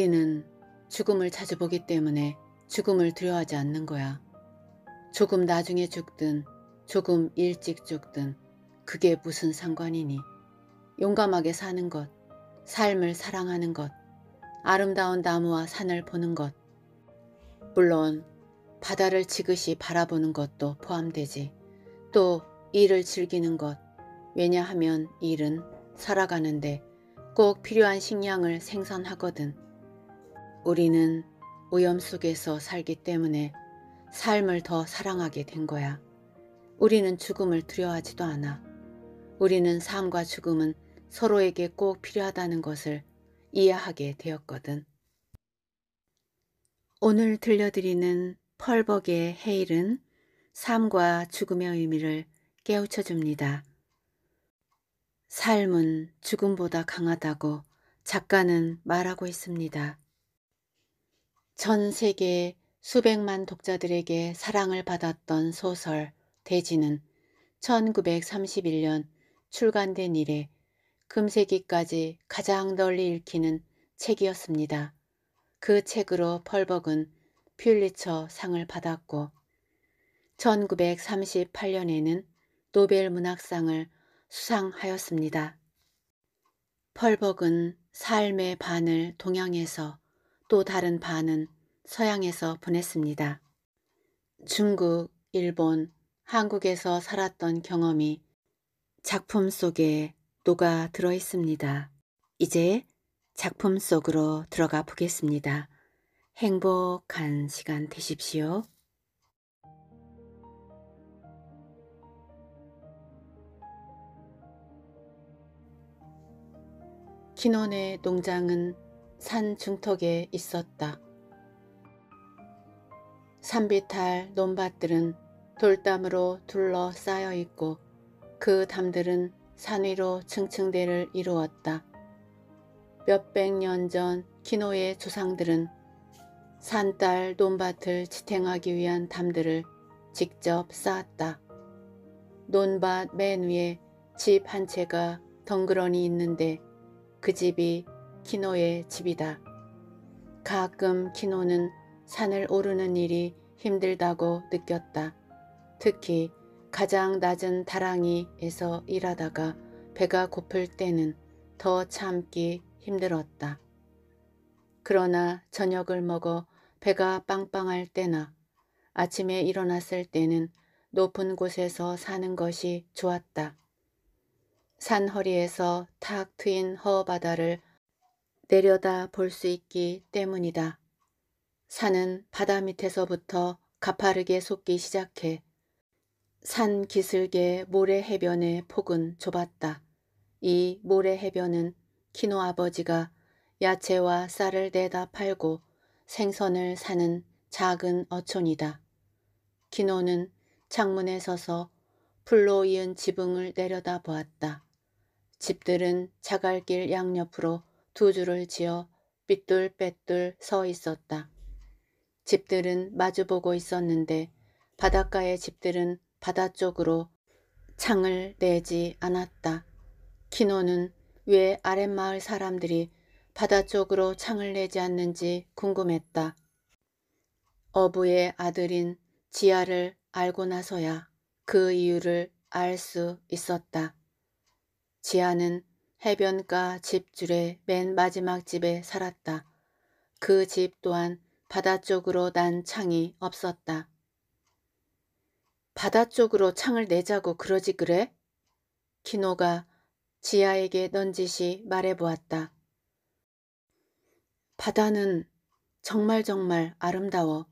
우리는 죽음을 자주 보기 때문에 죽음을 두려워하지 않는 거야. 조금 나중에 죽든 조금 일찍 죽든 그게 무슨 상관이니. 용감하게 사는 것, 삶을 사랑하는 것, 아름다운 나무와 산을 보는 것, 물론 바다를 지그시 바라보는 것도 포함되지. 또 일을 즐기는 것, 왜냐하면 일은 살아가는데 꼭 필요한 식량을 생산하거든. 우리는 오염 속에서 살기 때문에 삶을 더 사랑하게 된 거야. 우리는 죽음을 두려워하지도 않아. 우리는 삶과 죽음은 서로에게 꼭 필요하다는 것을 이해하게 되었거든. 오늘 들려드리는 펄벅의 헤일은 삶과 죽음의 의미를 깨우쳐 줍니다. 삶은 죽음보다 강하다고 작가는 말하고 있습니다. 전 세계 수백만 독자들에게 사랑을 받았던 소설 대지는 1931년 출간된 이래 금세기까지 가장 널리 읽히는 책이었습니다. 그 책으로 펄벅은 퓰리처 상을 받았고 1938년에는 노벨 문학상을 수상하였습니다. 펄벅은 삶의 반을 동양에서 또 다른 반은 서양에서 보냈습니다. 중국, 일본, 한국에서 살았던 경험이 작품 속에 녹아 들어 있습니다. 이제 작품 속으로 들어가 보겠습니다. 행복한 시간 되십시오. 키논의 농장은 산 중턱에 있었다. 산비탈 논밭들은 돌담으로 둘러싸여 있고 그 담들은 산 위로 층층대를 이루었다. 몇 백 년전 키노의 조상들은 산딸 논밭을 지탱하기 위한 담들을 직접 쌓았다. 논밭 맨 위에 집 한 채가 덩그러니 있는데 그 집이 키노의 집이다. 가끔 키노는 산을 오르는 일이 힘들다고 느꼈다. 특히 가장 낮은 다랑이에서 일하다가 배가 고플 때는 더 참기 힘들었다. 그러나 저녁을 먹어 배가 빵빵할 때나 아침에 일어났을 때는 높은 곳에서 사는 것이 좋았다. 산허리에서 탁 트인 허바다를 내려다 볼 수 있기 때문이다. 산은 바다 밑에서부터 가파르게 솟기 시작해 산 기슭의 모래 해변의 폭은 좁았다. 이 모래 해변은 키노 아버지가 야채와 쌀을 내다 팔고 생선을 사는 작은 어촌이다. 키노는 창문에 서서 풀로 이은 지붕을 내려다 보았다. 집들은 자갈길 양옆으로 두 줄을 지어 삐뚤빼뚤 서 있었다. 집들은 마주보고 있었는데 바닷가의 집들은 바다 쪽으로 창을 내지 않았다. 키노는 왜 아랫마을 사람들이 바다 쪽으로 창을 내지 않는지 궁금했다. 어부의 아들인 지아를 알고 나서야 그 이유를 알 수 있었다. 지아는 해변가 집줄의 맨 마지막 집에 살았다. 그 집 또한 바다 쪽으로 난 창이 없었다. 바다 쪽으로 창을 내자고 그러지 그래? 키노가 지아에게 넌지시 말해보았다. 바다는 정말 정말 아름다워.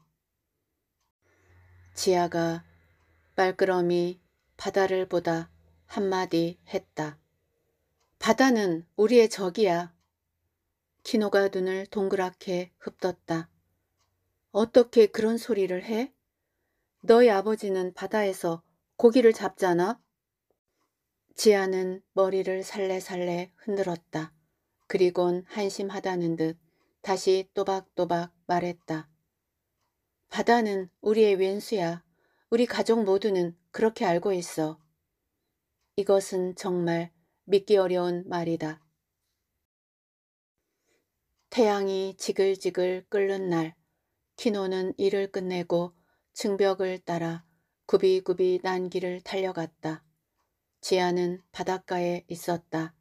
지아가 말끄러미 바다를 보다 한마디 했다. 바다는 우리의 적이야. 키노가 눈을 동그랗게 흩었다 어떻게 그런 소리를 해? 너희 아버지는 바다에서 고기를 잡잖아. 지아는 머리를 살래살래 흔들었다. 그리곤 한심하다는 듯 다시 또박또박 말했다. 바다는 우리의 왼수야. 우리 가족 모두는 그렇게 알고 있어. 이것은 정말 믿기 어려운 말이다. 태양이 지글지글 끓는 날 키노는 일을 끝내고 증벽을 따라 굽이굽이 난길을 달려갔다. 지하는 바닷가에 있었다.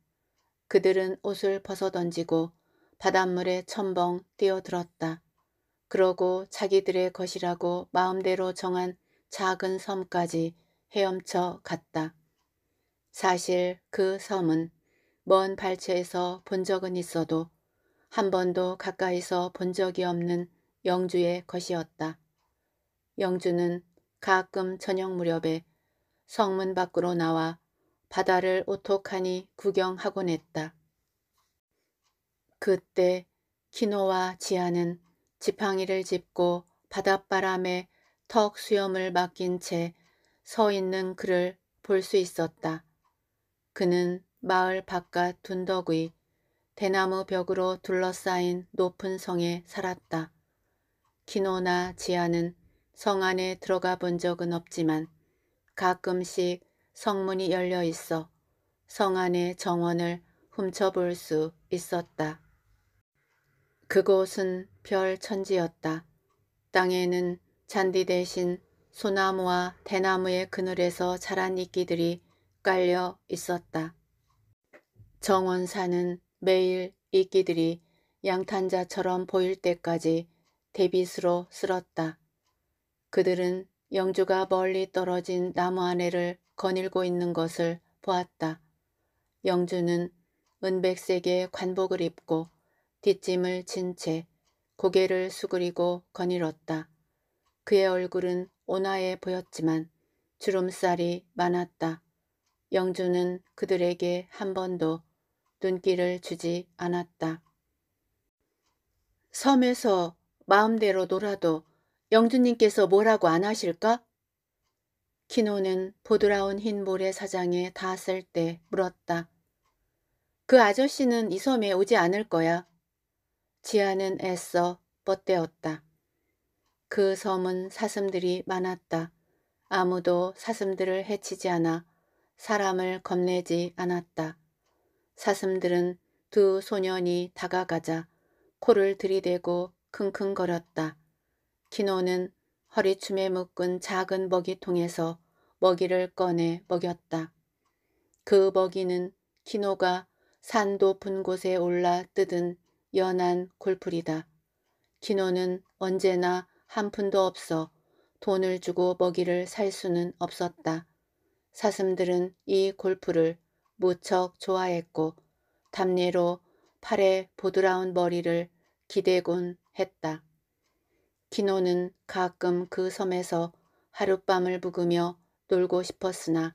그들은 옷을 벗어던지고 바닷물에 첨벙 뛰어들었다. 그러고 자기들의 것이라고 마음대로 정한 작은 섬까지 헤엄쳐 갔다. 사실 그 섬은 먼 발치에서 본 적은 있어도 한 번도 가까이서 본 적이 없는 영주의 것이었다. 영주는 가끔 저녁 무렵에 성문 밖으로 나와 바다를 오똑하니 구경하곤 했다. 그때 키노와 지아는 지팡이를 짚고 바닷바람에 턱 수염을 맡긴 채 서 있는 그를 볼 수 있었다. 그는 마을 바깥 둔덕의 대나무 벽으로 둘러싸인 높은 성에 살았다. 키노나 지아는 성 안에 들어가 본 적은 없지만 가끔씩 성문이 열려 있어 성 안의 정원을 훔쳐볼 수 있었다. 그곳은 별 천지였다. 땅에는 잔디 대신 소나무와 대나무의 그늘에서 자란 이끼들이 깔려 있었다. 정원사는 매일 이끼들이 양탄자처럼 보일 때까지 대빗으로 쓸었다. 그들은 영주가 멀리 떨어진 나무 안에를 거닐고 있는 것을 보았다. 영주는 은백색의 관복을 입고 뒷짐을 친 채 고개를 수그리고 거닐었다. 그의 얼굴은 온화해 보였지만 주름살이 많았다. 영주는 그들에게 한 번도 눈길을 주지 않았다. 섬에서 마음대로 놀아도 영주님께서 뭐라고 안 하실까? 키노는 보드라운 흰 모래사장에 닿았을 때 물었다. 그 아저씨는 이 섬에 오지 않을 거야. 지아는 애써 뻗대었다. 그 섬은 사슴들이 많았다. 아무도 사슴들을 해치지 않아 사람을 겁내지 않았다. 사슴들은 두 소년이 다가가자 코를 들이대고 킁킁거렸다. 키노는 허리춤에 묶은 작은 먹이통에서 먹이를 꺼내 먹였다. 그 먹이는 키노가 산 높은 곳에 올라 뜯은 연한 골풀이다. 키노는 언제나 한 푼도 없어 돈을 주고 먹이를 살 수는 없었다. 사슴들은 이 골프를 무척 좋아했고 담례로 팔에 보드라운 머리를 기대곤 했다. 키노는 가끔 그 섬에서 하룻밤을 묵으며 놀고 싶었으나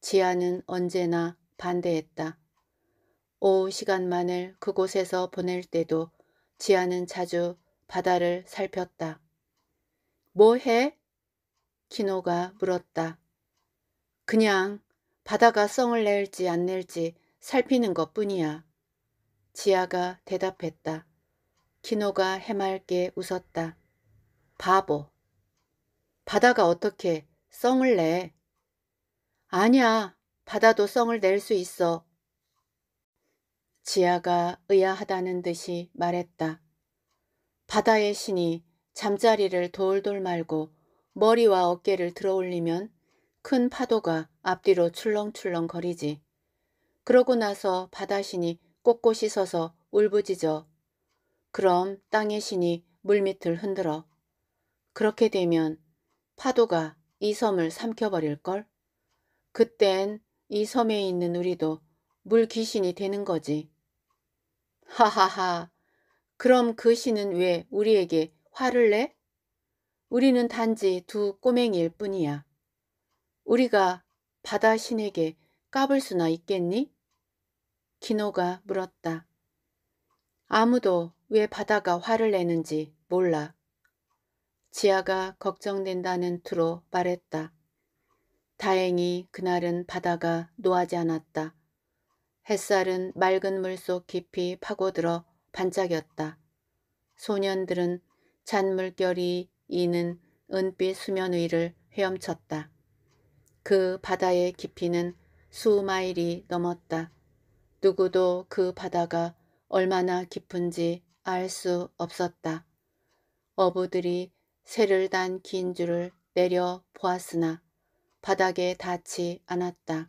지아는 언제나 반대했다. 오후 시간만을 그곳에서 보낼 때도 지아는 자주 바다를 살폈다. 뭐해? 키노가 물었다. 그냥 바다가 썽을 낼지 안 낼지 살피는 것뿐이야. 지아가 대답했다. 키노가 해맑게 웃었다. 바보. 바다가 어떻게 썽을 내? 아니야. 바다도 썽을낼 수 있어. 지아가 의아하다는 듯이 말했다. 바다의 신이 잠자리를 돌돌 말고 머리와 어깨를 들어 올리면 큰 파도가 앞뒤로 출렁출렁 거리지. 그러고 나서 바다 신이 꼿꼿이 서서 울부짖어. 그럼 땅의 신이 물밑을 흔들어. 그렇게 되면 파도가 이 섬을 삼켜버릴걸? 그땐 이 섬에 있는 우리도 물 귀신이 되는 거지. 하하하. 그럼 그 신은 왜 우리에게 화를 내? 우리는 단지 두 꼬맹이일 뿐이야. 우리가 바다 신에게 까불 수나 있겠니? 기노가 물었다. 아무도 왜 바다가 화를 내는지 몰라. 지아가 걱정된다는 투로 말했다. 다행히 그날은 바다가 노하지 않았다. 햇살은 맑은 물 속 깊이 파고들어 반짝였다. 소년들은 잔물결이 이는 은빛 수면 위를 헤엄쳤다. 그 바다의 깊이는 수마일이 넘었다. 누구도 그 바다가 얼마나 깊은지 알 수 없었다. 어부들이 새를 단 긴 줄을 내려 보았으나 바닥에 닿지 않았다.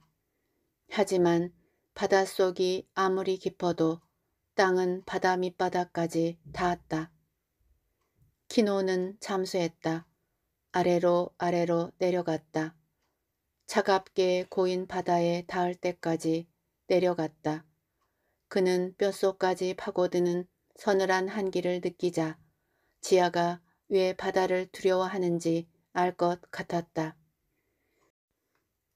하지만 바닷속이 아무리 깊어도 땅은 바다 밑바닥까지 닿았다. 키노는 잠수했다. 아래로 아래로 내려갔다. 차갑게 고인 바다에 닿을 때까지 내려갔다. 그는 뼛속까지 파고드는 서늘한 한기를 느끼자 지아가 왜 바다를 두려워하는지 알 것 같았다.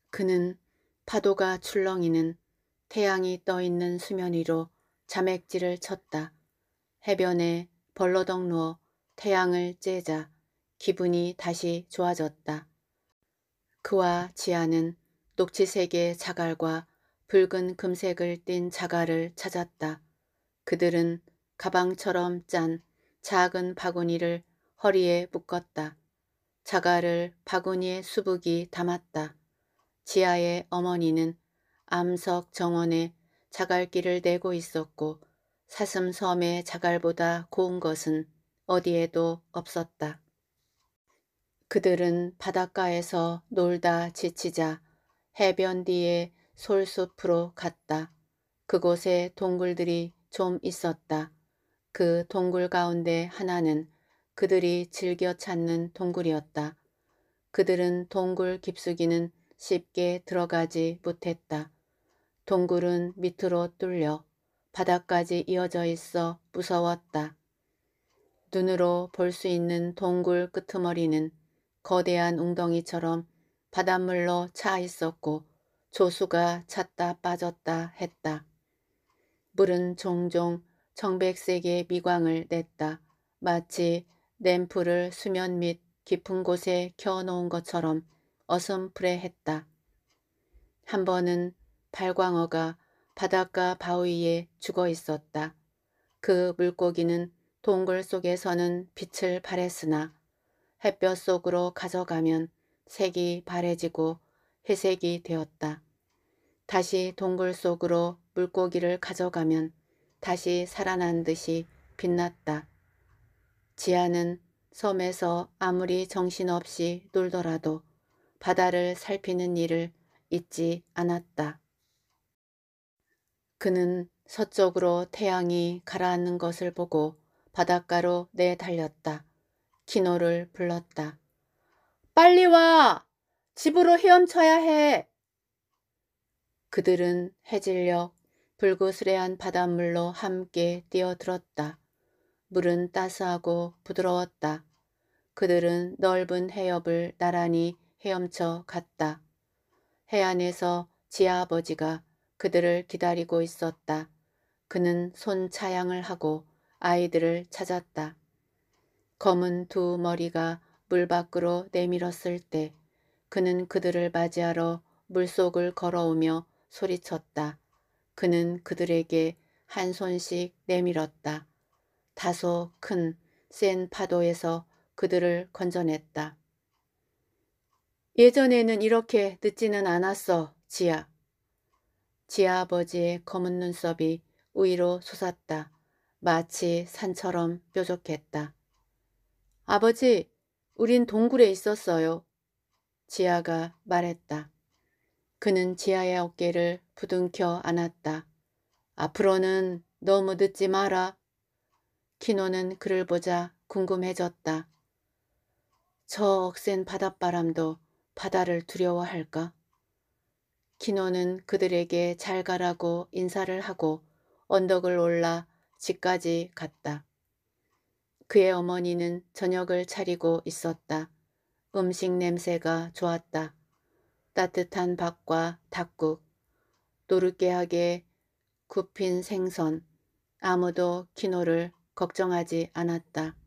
그는 파도가 출렁이는 태양이 떠있는 수면 위로 자맥질을 쳤다. 해변에 벌러덩 누워 태양을 쬐자 기분이 다시 좋아졌다. 그와 지아는 녹지색의 자갈과 붉은 금색을 띤 자갈을 찾았다. 그들은 가방처럼 짠 작은 바구니를 허리에 묶었다. 자갈을 바구니에 수북이 담았다. 지아의 어머니는 암석 정원에 자갈길을 내고 있었고 사슴섬의 자갈보다 고운 것은 어디에도 없었다. 그들은 바닷가에서 놀다 지치자 해변 뒤에 솔숲으로 갔다. 그곳에 동굴들이 좀 있었다. 그 동굴 가운데 하나는 그들이 즐겨 찾는 동굴이었다. 그들은 동굴 깊숙이는 쉽게 들어가지 못했다. 동굴은 밑으로 뚫려 바닥까지 이어져 있어 무서웠다. 눈으로 볼 수 있는 동굴 끄트머리는 거대한 웅덩이처럼 바닷물로 차 있었고 조수가 찼다 빠졌다 했다. 물은 종종 청백색의 미광을 냈다. 마치 램프를 수면 밑 깊은 곳에 켜놓은 것처럼 어슴프레했다. 한 번은 발광어가 바닷가 바위에 죽어 있었다. 그 물고기는 동굴 속에서는 빛을 발했으나 햇볕 속으로 가져가면 색이 바래지고 회색이 되었다. 다시 동굴 속으로 물고기를 가져가면 다시 살아난 듯이 빛났다. 지하는 섬에서 아무리 정신없이 놀더라도 바다를 살피는 일을 잊지 않았다. 그는 서쪽으로 태양이 가라앉는 것을 보고 바닷가로 내달렸다. 기노를 불렀다. 빨리 와! 집으로 헤엄쳐야 해! 그들은 해질녘 불그스레한 바닷물로 함께 뛰어들었다. 물은 따스하고 부드러웠다. 그들은 넓은 해협을 나란히 헤엄쳐 갔다. 해안에서 지아버지가 그들을 기다리고 있었다. 그는 손 차양을 하고 아이들을 찾았다. 검은 두 머리가 물 밖으로 내밀었을 때 그는 그들을 맞이하러 물속을 걸어오며 소리쳤다. 그는 그들에게 한 손씩 내밀었다. 다소 큰 센 파도에서 그들을 건져냈다. 예전에는 이렇게 늦지는 않았어, 지아. 지아 아버지의 검은 눈썹이 우위로 솟았다. 마치 산처럼 뾰족했다. 아버지, 우린 동굴에 있었어요. 지아가 말했다. 그는 지아의 어깨를 부둥켜 안았다. 앞으로는 너무 늦지 마라. 키노는 그를 보자 궁금해졌다. 저 억센 바닷바람도 바다를 두려워할까? 키노는 그들에게 잘 가라고 인사를 하고 언덕을 올라 집까지 갔다. 그의 어머니는 저녁을 차리고 있었다. 음식 냄새가 좋았다. 따뜻한 밥과 닭국, 노릇게하게 굽힌 생선, 아무도 키노를 걱정하지 않았다.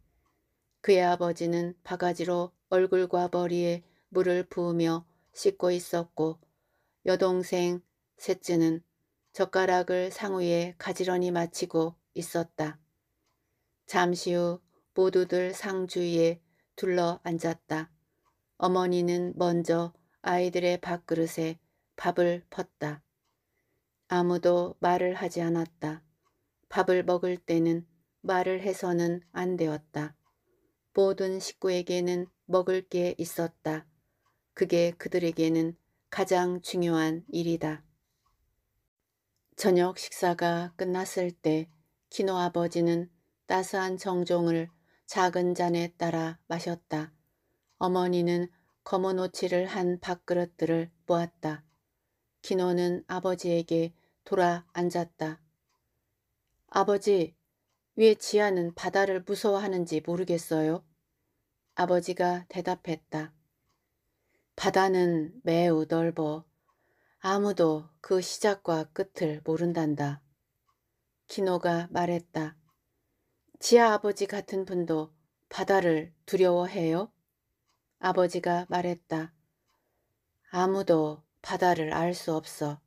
그의 아버지는 바가지로 얼굴과 머리에 물을 부으며 씻고 있었고 여동생 셋째는 젓가락을 상위에 가지런히 마치고 있었다. 잠시 후 모두들 상주위에 둘러 앉았다. 어머니는 먼저 아이들의 밥그릇에 밥을 펐다. 아무도 말을 하지 않았다. 밥을 먹을 때는 말을 해서는 안 되었다. 모든 식구에게는 먹을 게 있었다. 그게 그들에게는 가장 중요한 일이다. 저녁 식사가 끝났을 때 키노 아버지는 따스한 정종을 작은 잔에 따라 마셨다. 어머니는 검은 오치를 한 밥그릇들을 모았다. 기노는 아버지에게 돌아 앉았다. 아버지, 왜 지아는 바다를 무서워하는지 모르겠어요? 아버지가 대답했다. 바다는 매우 넓어 아무도 그 시작과 끝을 모른단다. 키노가 말했다. 지아 아버지 같은 분도 바다를 두려워해요? 아버지가 말했다. 아무도 바다를 알 수 없어.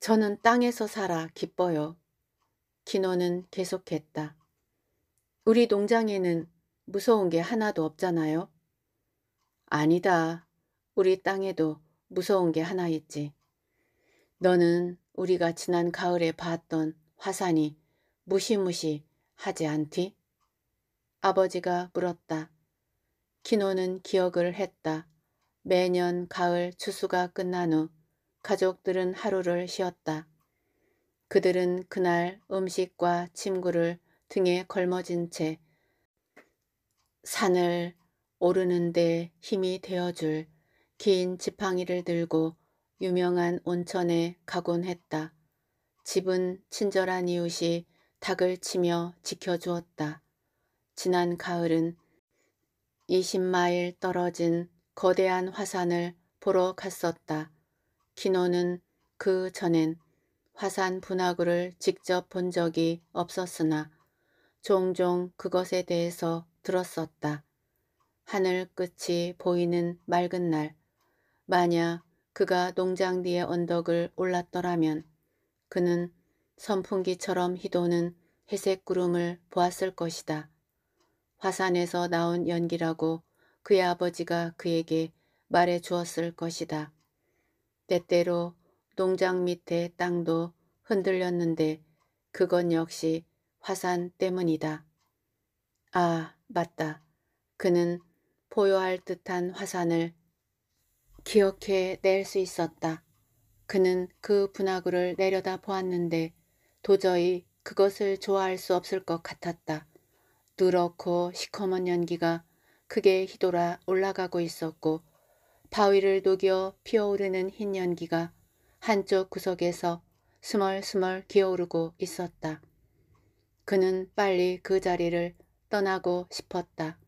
저는 땅에서 살아 기뻐요. 기노는 계속했다. 우리 농장에는 무서운 게 하나도 없잖아요. 아니다. 우리 땅에도 무서운 게 하나 있지. 너는 우리가 지난 가을에 봤던 화산이 무시무시 하지 않디? 아버지가 물었다. 키노는 기억을 했다. 매년 가을 추수가 끝난 후 가족들은 하루를 쉬었다. 그들은 그날 음식과 침구를 등에 걸머진 채 산을 오르는데 힘이 되어줄 긴 지팡이를 들고 유명한 온천에 가곤 했다. 집은 친절한 이웃이 닭을 치며 지켜주었다. 지난 가을은 20마일 떨어진 거대한 화산을 보러 갔었다. 키노는 그 전엔 화산 분화구를 직접 본 적이 없었으나 종종 그것에 대해서 들었었다. 하늘 끝이 보이는 맑은 날 만약 그가 농장 뒤의 언덕을 올랐더라면 그는 선풍기처럼 희도는 회색 구름을 보았을 것이다. 화산에서 나온 연기라고 그의 아버지가 그에게 말해 주었을 것이다. 때때로 농장 밑에 땅도 흔들렸는데 그건 역시 화산 때문이다. 아, 맞다. 그는 포효할 듯한 화산을 기억해 낼 수 있었다. 그는 그 분화구를 내려다 보았는데 도저히 그것을 좋아할 수 없을 것 같았다. 누렇고 시커먼 연기가 크게 휘돌아 올라가고 있었고 바위를 녹여 피어오르는 흰 연기가 한쪽 구석에서 스멀스멀 기어오르고 있었다. 그는 빨리 그 자리를 떠나고 싶었다.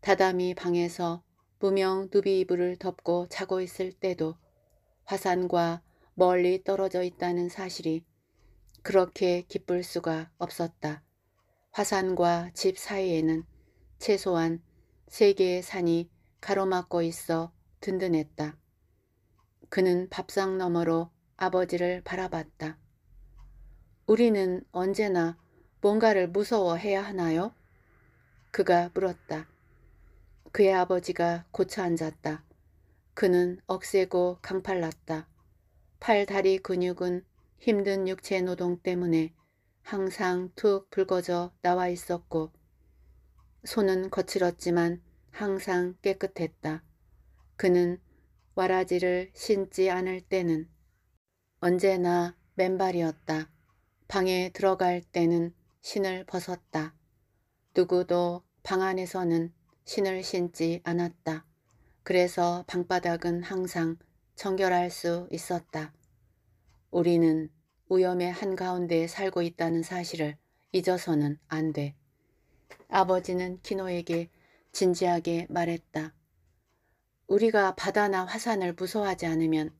다다미 방에서 무명 누비 이불을 덮고 자고 있을 때도 화산과 멀리 떨어져 있다는 사실이 그렇게 기쁠 수가 없었다. 화산과 집 사이에는 최소한 세 개의 산이 가로막고 있어 든든했다. 그는 밥상 너머로 아버지를 바라봤다. 우리는 언제나 뭔가를 무서워해야 하나요? 그가 물었다. 그의 아버지가 고쳐 앉았다. 그는 억세고 강팔났다. 팔 다리 근육은 힘든 육체 노동 때문에 항상 툭 붉어져 나와 있었고 손은 거칠었지만 항상 깨끗했다. 그는 와라지를 신지 않을 때는 언제나 맨발이었다. 방에 들어갈 때는 신을 벗었다. 누구도 방 안에서는 신을 신지 않았다. 그래서 방바닥은 항상 정결할 수 있었다. 우리는 위험의 한가운데에 살고 있다는 사실을 잊어서는 안 돼. 아버지는 키노에게 진지하게 말했다. 우리가 바다나 화산을 무서워하지 않으면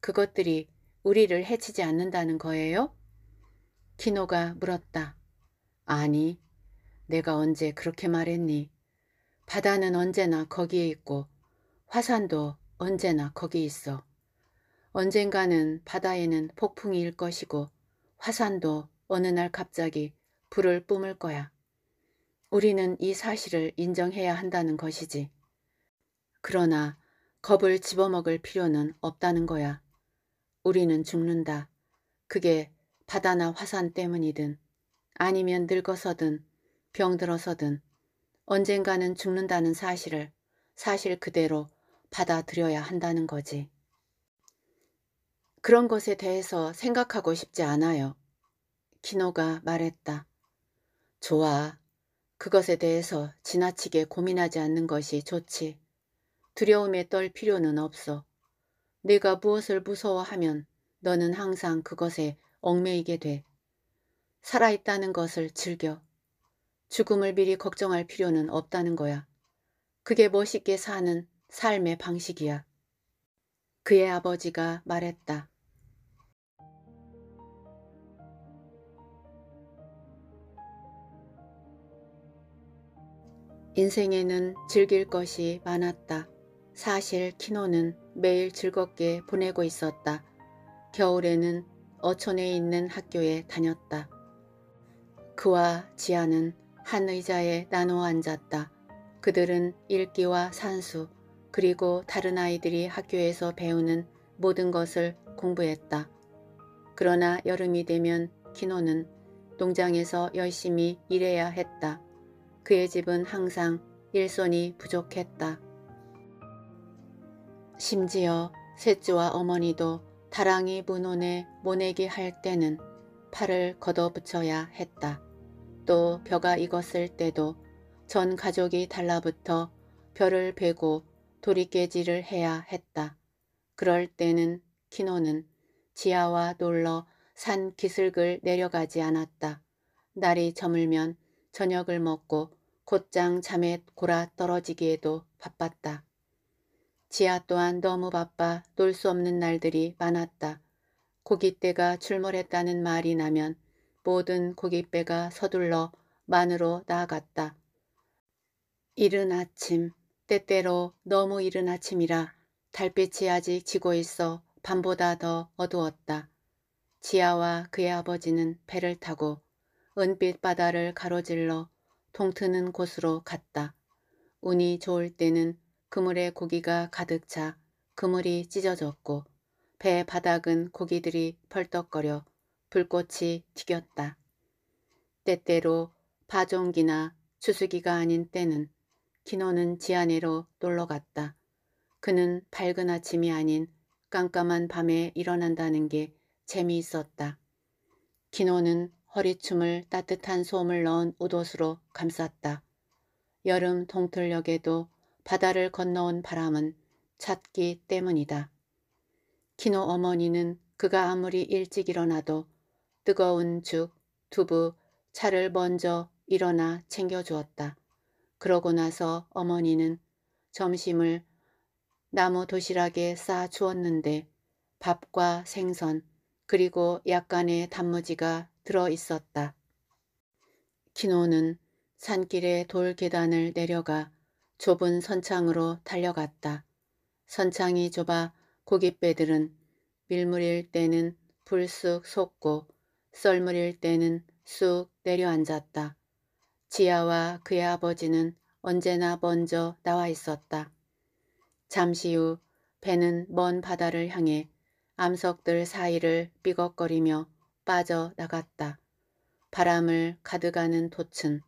그것들이 우리를 해치지 않는다는 거예요? 키노가 물었다. 아니, 내가 언제 그렇게 말했니? 바다는 언제나 거기에 있고 화산도 언제나 거기 있어. 언젠가는 바다에는 폭풍이 일 것이고 화산도 어느 날 갑자기 불을 뿜을 거야. 우리는 이 사실을 인정해야 한다는 것이지. 그러나 겁을 집어먹을 필요는 없다는 거야. 우리는 죽는다. 그게 바다나 화산 때문이든 아니면 늙어서든 병들어서든 언젠가는 죽는다는 사실을 사실 그대로 받아들여야 한다는 거지. 그런 것에 대해서 생각하고 싶지 않아요. 키노가 말했다. 좋아. 그것에 대해서 지나치게 고민하지 않는 것이 좋지. 두려움에 떨 필요는 없어. 네가 무엇을 무서워하면 너는 항상 그것에 얽매이게 돼. 살아있다는 것을 즐겨. 죽음을 미리 걱정할 필요는 없다는 거야. 그게 멋있게 사는 삶의 방식이야. 그의 아버지가 말했다. 인생에는 즐길 것이 많았다. 사실 키노는 매일 즐겁게 보내고 있었다. 겨울에는 어촌에 있는 학교에 다녔다. 그와 지아는 한 의자에 나누어 앉았다. 그들은 읽기와 산수 그리고 다른 아이들이 학교에서 배우는 모든 것을 공부했다. 그러나 여름이 되면 키노는 농장에서 열심히 일해야 했다. 그의 집은 항상 일손이 부족했다. 심지어 셋째와 어머니도 다랑이 문혼에 모내기 할 때는 팔을 걷어붙여야 했다. 또 벼가 익었을 때도 전 가족이 달라붙어 벼를 베고 도리깨질을 해야 했다. 그럴 때는 키노는 지하와 놀러 산 기슭을 내려가지 않았다. 날이 저물면 저녁을 먹고 곧장 잠에 골아 떨어지기에도 바빴다. 지아 또한 너무 바빠 놀 수 없는 날들이 많았다. 고깃대가 출몰했다는 말이 나면 모든 고깃배가 서둘러 만으로 나아갔다. 이른 아침, 때때로 너무 이른 아침이라 달빛이 아직 지고 있어 밤보다 더 어두웠다. 지아와 그의 아버지는 배를 타고 은빛 바다를 가로질러 통트는 곳으로 갔다. 운이 좋을 때는 그물에 고기가 가득 차 그물이 찢어졌고 배 바닥은 고기들이 펄떡거려 불꽃이 튀겼다. 때때로 파종기나 추수기가 아닌 때는 기노는 지하내로 놀러갔다. 그는 밝은 아침이 아닌 깜깜한 밤에 일어난다는 게 재미있었다. 기노는 허리춤을 따뜻한 솜을 넣은 옷옷으로 감쌌다. 여름 동틀녘에도 바다를 건너온 바람은 찾기 때문이다. 키노 어머니는 그가 아무리 일찍 일어나도 뜨거운 죽, 두부, 차를 먼저 일어나 챙겨주었다. 그러고 나서 어머니는 점심을 나무 도시락에 싸 주었는데 밥과 생선 그리고 약간의 단무지가 들어 있었다. 키노는 산길의 돌 계단을 내려가 좁은 선창으로 달려갔다. 선창이 좁아 고깃배들은 밀물일 때는 불쑥 솟고 썰물일 때는 쑥 내려앉았다. 지아와 그의 아버지는 언제나 먼저 나와 있었다. 잠시 후 배는 먼 바다를 향해 암석들 사이를 삐걱거리며 빠져나갔다. 바람을 가득하는 돛은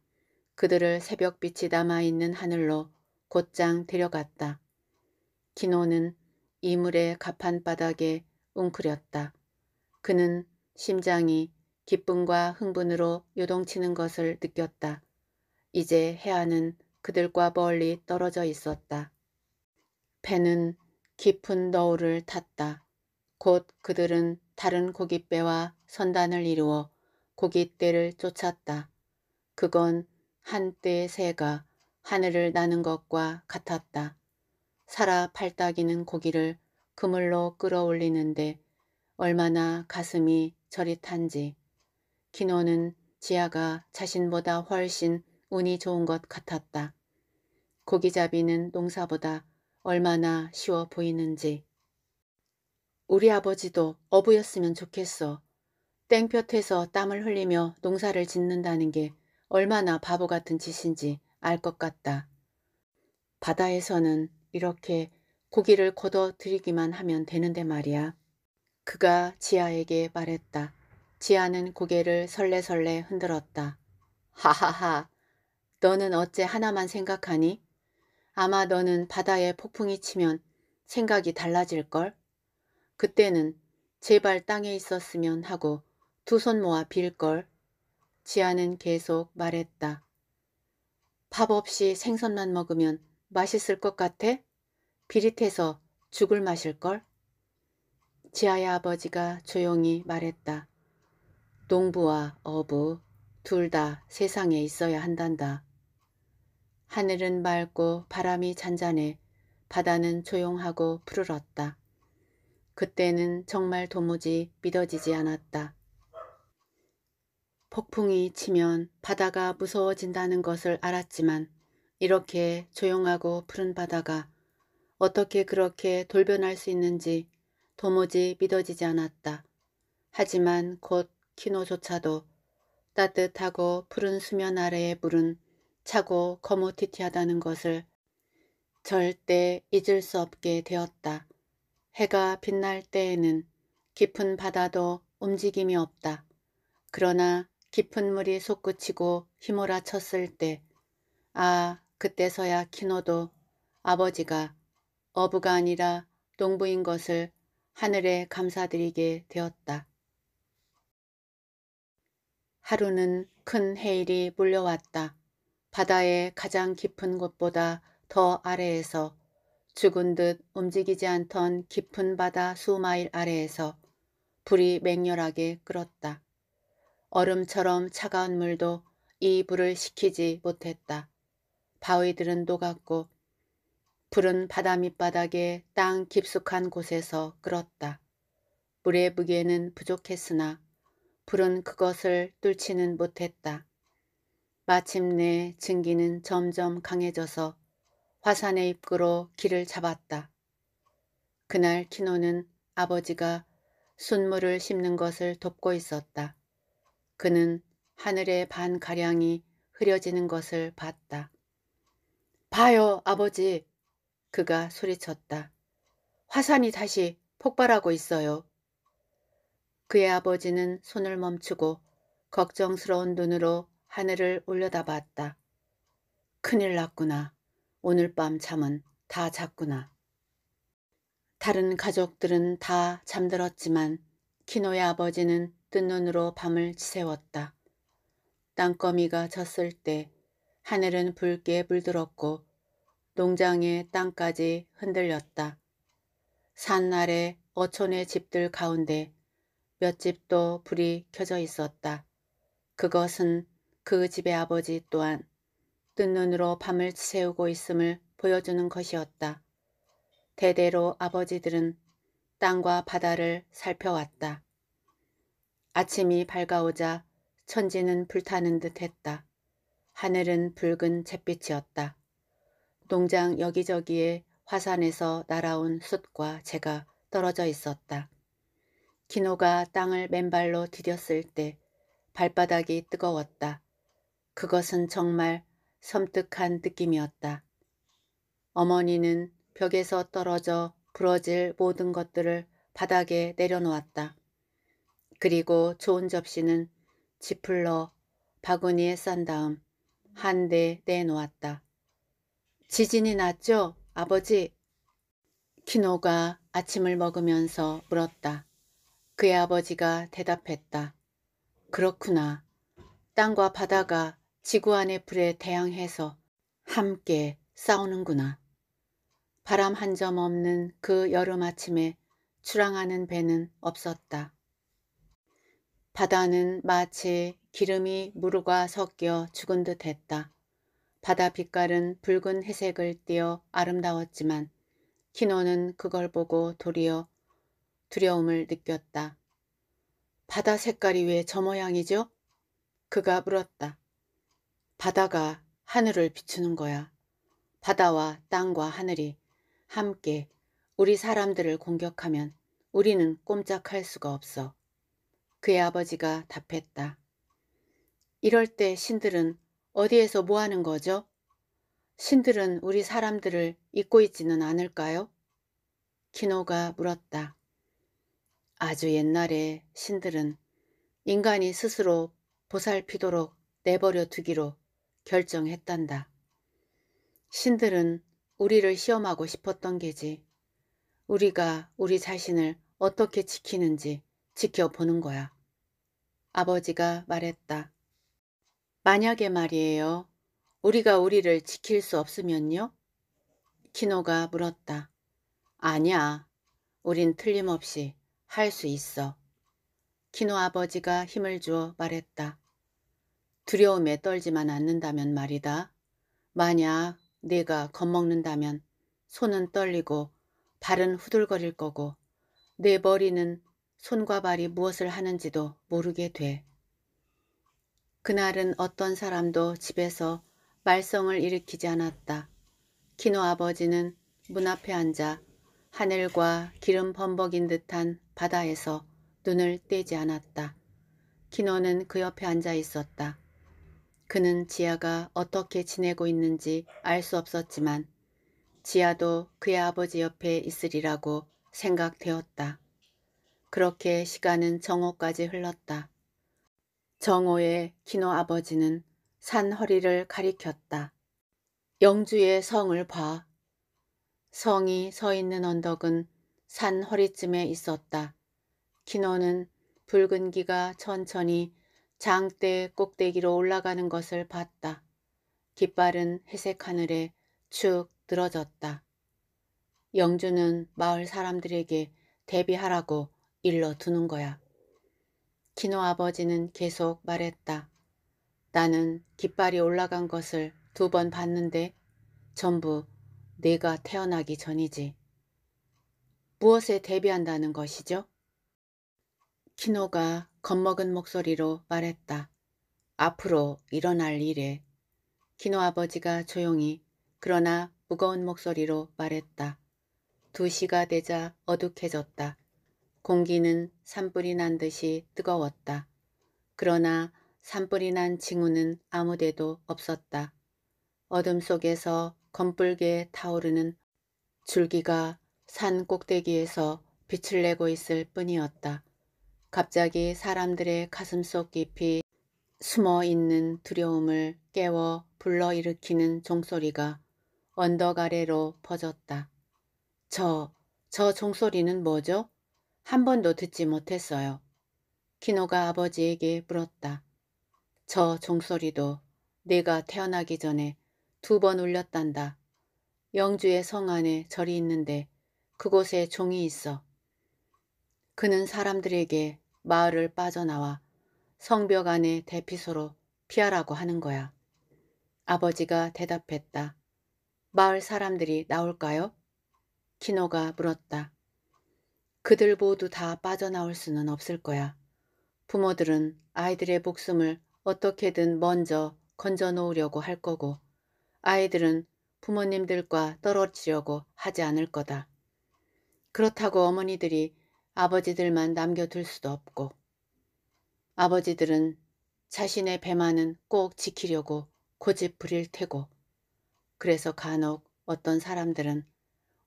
그들을 새벽빛이 남아있는 하늘로 곧장 데려갔다. 기노는 이물의 가판바닥에 웅크렸다. 그는 심장이 기쁨과 흥분으로 요동치는 것을 느꼈다. 이제 해안은 그들과 멀리 떨어져 있었다. 배는 깊은 너울을 탔다. 곧 그들은 다른 고깃배와 선단을 이루어 고깃대를 쫓았다. 그건 한때 새가 하늘을 나는 것과 같았다. 살아 팔딱이는 고기를 그물로 끌어올리는데 얼마나 가슴이 저릿한지. 키노는 지아가 자신보다 훨씬 운이 좋은 것 같았다. 고기잡이는 농사보다 얼마나 쉬워 보이는지. 우리 아버지도 어부였으면 좋겠어. 땡볕에서 땀을 흘리며 농사를 짓는다는 게 얼마나 바보 같은 짓인지 알 것 같다. 바다에서는 이렇게 고기를 걷어들이기만 하면 되는데 말이야. 그가 지아에게 말했다. 지아는 고개를 설레설레 흔들었다. 하하하, 너는 어째 하나만 생각하니? 아마 너는 바다에 폭풍이 치면 생각이 달라질걸? 그때는 제발 땅에 있었으면 하고 두손 모아 빌걸. 지아는 계속 말했다. 밥 없이 생선만 먹으면 맛있을 것 같아? 비릿해서 죽을 마실걸 지아의 아버지가 조용히 말했다. 농부와 어부 둘 다 세상에 있어야 한단다. 하늘은 맑고 바람이 잔잔해 바다는 조용하고 푸르렀다. 그때는 정말 도무지 믿어지지 않았다. 폭풍이 치면 바다가 무서워진다는 것을 알았지만 이렇게 조용하고 푸른 바다가 어떻게 그렇게 돌변할 수 있는지 도무지 믿어지지 않았다. 하지만 곧 키노조차도 따뜻하고 푸른 수면 아래의 물은 차고 거무튀튀하다는 것을 절대 잊을 수 없게 되었다. 해가 빛날 때에는 깊은 바다도 움직임이 없다. 그러나 깊은 물이 솟구치고 휘몰아 쳤을 때아 그때서야 키노도 아버지가 어부가 아니라 농부인 것을 하늘에 감사드리게 되었다. 하루는 큰 해일이 몰려왔다. 바다의 가장 깊은 곳보다 더 아래에서 죽은 듯 움직이지 않던 깊은 바다 수마일 아래에서 불이 맹렬하게 끓었다. 얼음처럼 차가운 물도 이 불을 식히지 못했다. 바위들은 녹았고 불은 바다 밑바닥에땅 깊숙한 곳에서 끓었다. 물의 무게는 부족했으나 불은 그것을 뚫지는 못했다. 마침내 증기는 점점 강해져서 화산의 입구로 길을 잡았다. 그날 키노는 아버지가 순물을 심는 것을 돕고 있었다. 그는 하늘의 반가량이 흐려지는 것을 봤다. 봐요, 아버지. 그가 소리쳤다. 화산이 다시 폭발하고 있어요. 그의 아버지는 손을 멈추고 걱정스러운 눈으로 하늘을 올려다봤다. 큰일 났구나. 오늘 밤 잠은 다 잤구나. 다른 가족들은 다 잠들었지만 키노의 아버지는 뜬 눈으로 밤을 지새웠다. 땅거미가 졌을 때 하늘은 붉게 물들었고 농장의 땅까지 흔들렸다. 산 아래 어촌의 집들 가운데 몇 집도 불이 켜져 있었다. 그것은 그 집의 아버지 또한 뜬 눈으로 밤을 지새우고 있음을 보여주는 것이었다. 대대로 아버지들은 땅과 바다를 살펴왔다. 아침이 밝아오자 천지는 불타는 듯 했다. 하늘은 붉은 잿빛이었다. 농장 여기저기에 화산에서 날아온 숯과 재가 떨어져 있었다. 기노가 땅을 맨발로 디뎠을 때 발바닥이 뜨거웠다. 그것은 정말 섬뜩한 느낌이었다. 어머니는 벽에서 떨어져 부러질 모든 것들을 바닥에 내려놓았다. 그리고 좋은 접시는 지풀러 바구니에 싼 다음 한 대 내놓았다. 지진이 났죠, 아버지? 키노가 아침을 먹으면서 물었다. 그의 아버지가 대답했다. 그렇구나. 땅과 바다가 지구 안의 불에 대항해서 함께 싸우는구나. 바람 한 점 없는 그 여름 아침에 출항하는 배는 없었다. 바다는 마치 기름이 무르가 섞여 죽은 듯 했다. 바다 빛깔은 붉은 회색을 띠어 아름다웠지만 키노는 그걸 보고 도리어 두려움을 느꼈다. 바다 색깔이 왜 저 모양이죠? 그가 물었다. 바다가 하늘을 비추는 거야. 바다와 땅과 하늘이 함께 우리 사람들을 공격하면 우리는 꼼짝할 수가 없어. 그의 아버지가 답했다. 이럴 때 신들은 어디에서 뭐 하는 거죠? 신들은 우리 사람들을 잊고 있지는 않을까요? 키노가 물었다. 아주 옛날에 신들은 인간이 스스로 보살피도록 내버려 두기로 결정했단다. 신들은 우리를 시험하고 싶었던 게지. 우리가 우리 자신을 어떻게 지키는지 지켜보는 거야. 아버지가 말했다. 만약에 말이에요. 우리가 우리를 지킬 수 없으면요? 키노가 물었다. 아니야. 우린 틀림없이 할 수 있어. 키노 아버지가 힘을 주어 말했다. 두려움에 떨지만 않는다면 말이다. 만약 내가 겁먹는다면 손은 떨리고 발은 후들거릴 거고 내 머리는 손과 발이 무엇을 하는지도 모르게 돼. 그날은 어떤 사람도 집에서 말썽을 일으키지 않았다. 키노 아버지는 문 앞에 앉아 하늘과 기름 범벅인 듯한 바다에서 눈을 떼지 않았다. 키노는 그 옆에 앉아 있었다. 그는 지아가 어떻게 지내고 있는지 알 수 없었지만 지아도 그의 아버지 옆에 있으리라고 생각되었다. 그렇게 시간은 정오까지 흘렀다. 정오에 키노 아버지는 산 허리를 가리켰다. 영주의 성을 봐. 성이 서 있는 언덕은 산 허리쯤에 있었다. 키노는 붉은 기가 천천히 장대 꼭대기로 올라가는 것을 봤다. 깃발은 회색 하늘에 축 늘어졌다. 영주는 마을 사람들에게 대비하라고 일러두는 거야. 키노 아버지는 계속 말했다. 나는 깃발이 올라간 것을 두 번 봤는데 전부 내가 태어나기 전이지. 무엇에 대비한다는 것이죠? 키노가 겁먹은 목소리로 말했다. 앞으로 일어날 일에. 키노 아버지가 조용히 그러나 무거운 목소리로 말했다. 두 시가 되자 어둑해졌다. 공기는 산불이 난 듯이 뜨거웠다. 그러나 산불이 난 징후는 아무데도 없었다. 어둠 속에서 검붉게 타오르는 줄기가 산 꼭대기에서 빛을 내고 있을 뿐이었다. 갑자기 사람들의 가슴 속 깊이 숨어 있는 두려움을 깨워 불러일으키는 종소리가 언덕 아래로 퍼졌다. 저, 저 종소리는 뭐죠? 한 번도 듣지 못했어요. 키노가 아버지에게 물었다. 저 종소리도 내가 태어나기 전에 두 번 울렸단다. 영주의 성 안에 절이 있는데 그곳에 종이 있어. 그는 사람들에게 마을을 빠져나와 성벽 안에 대피소로 피하라고 하는 거야. 아버지가 대답했다. 마을 사람들이 나올까요? 키노가 물었다. 그들 모두 다 빠져나올 수는 없을 거야. 부모들은 아이들의 목숨을 어떻게든 먼저 건져 놓으려고 할 거고 아이들은 부모님들과 떨어지려고 하지 않을 거다. 그렇다고 어머니들이 아버지들만 남겨둘 수도 없고 아버지들은 자신의 배만은 꼭 지키려고 고집 부릴 테고 그래서 간혹 어떤 사람들은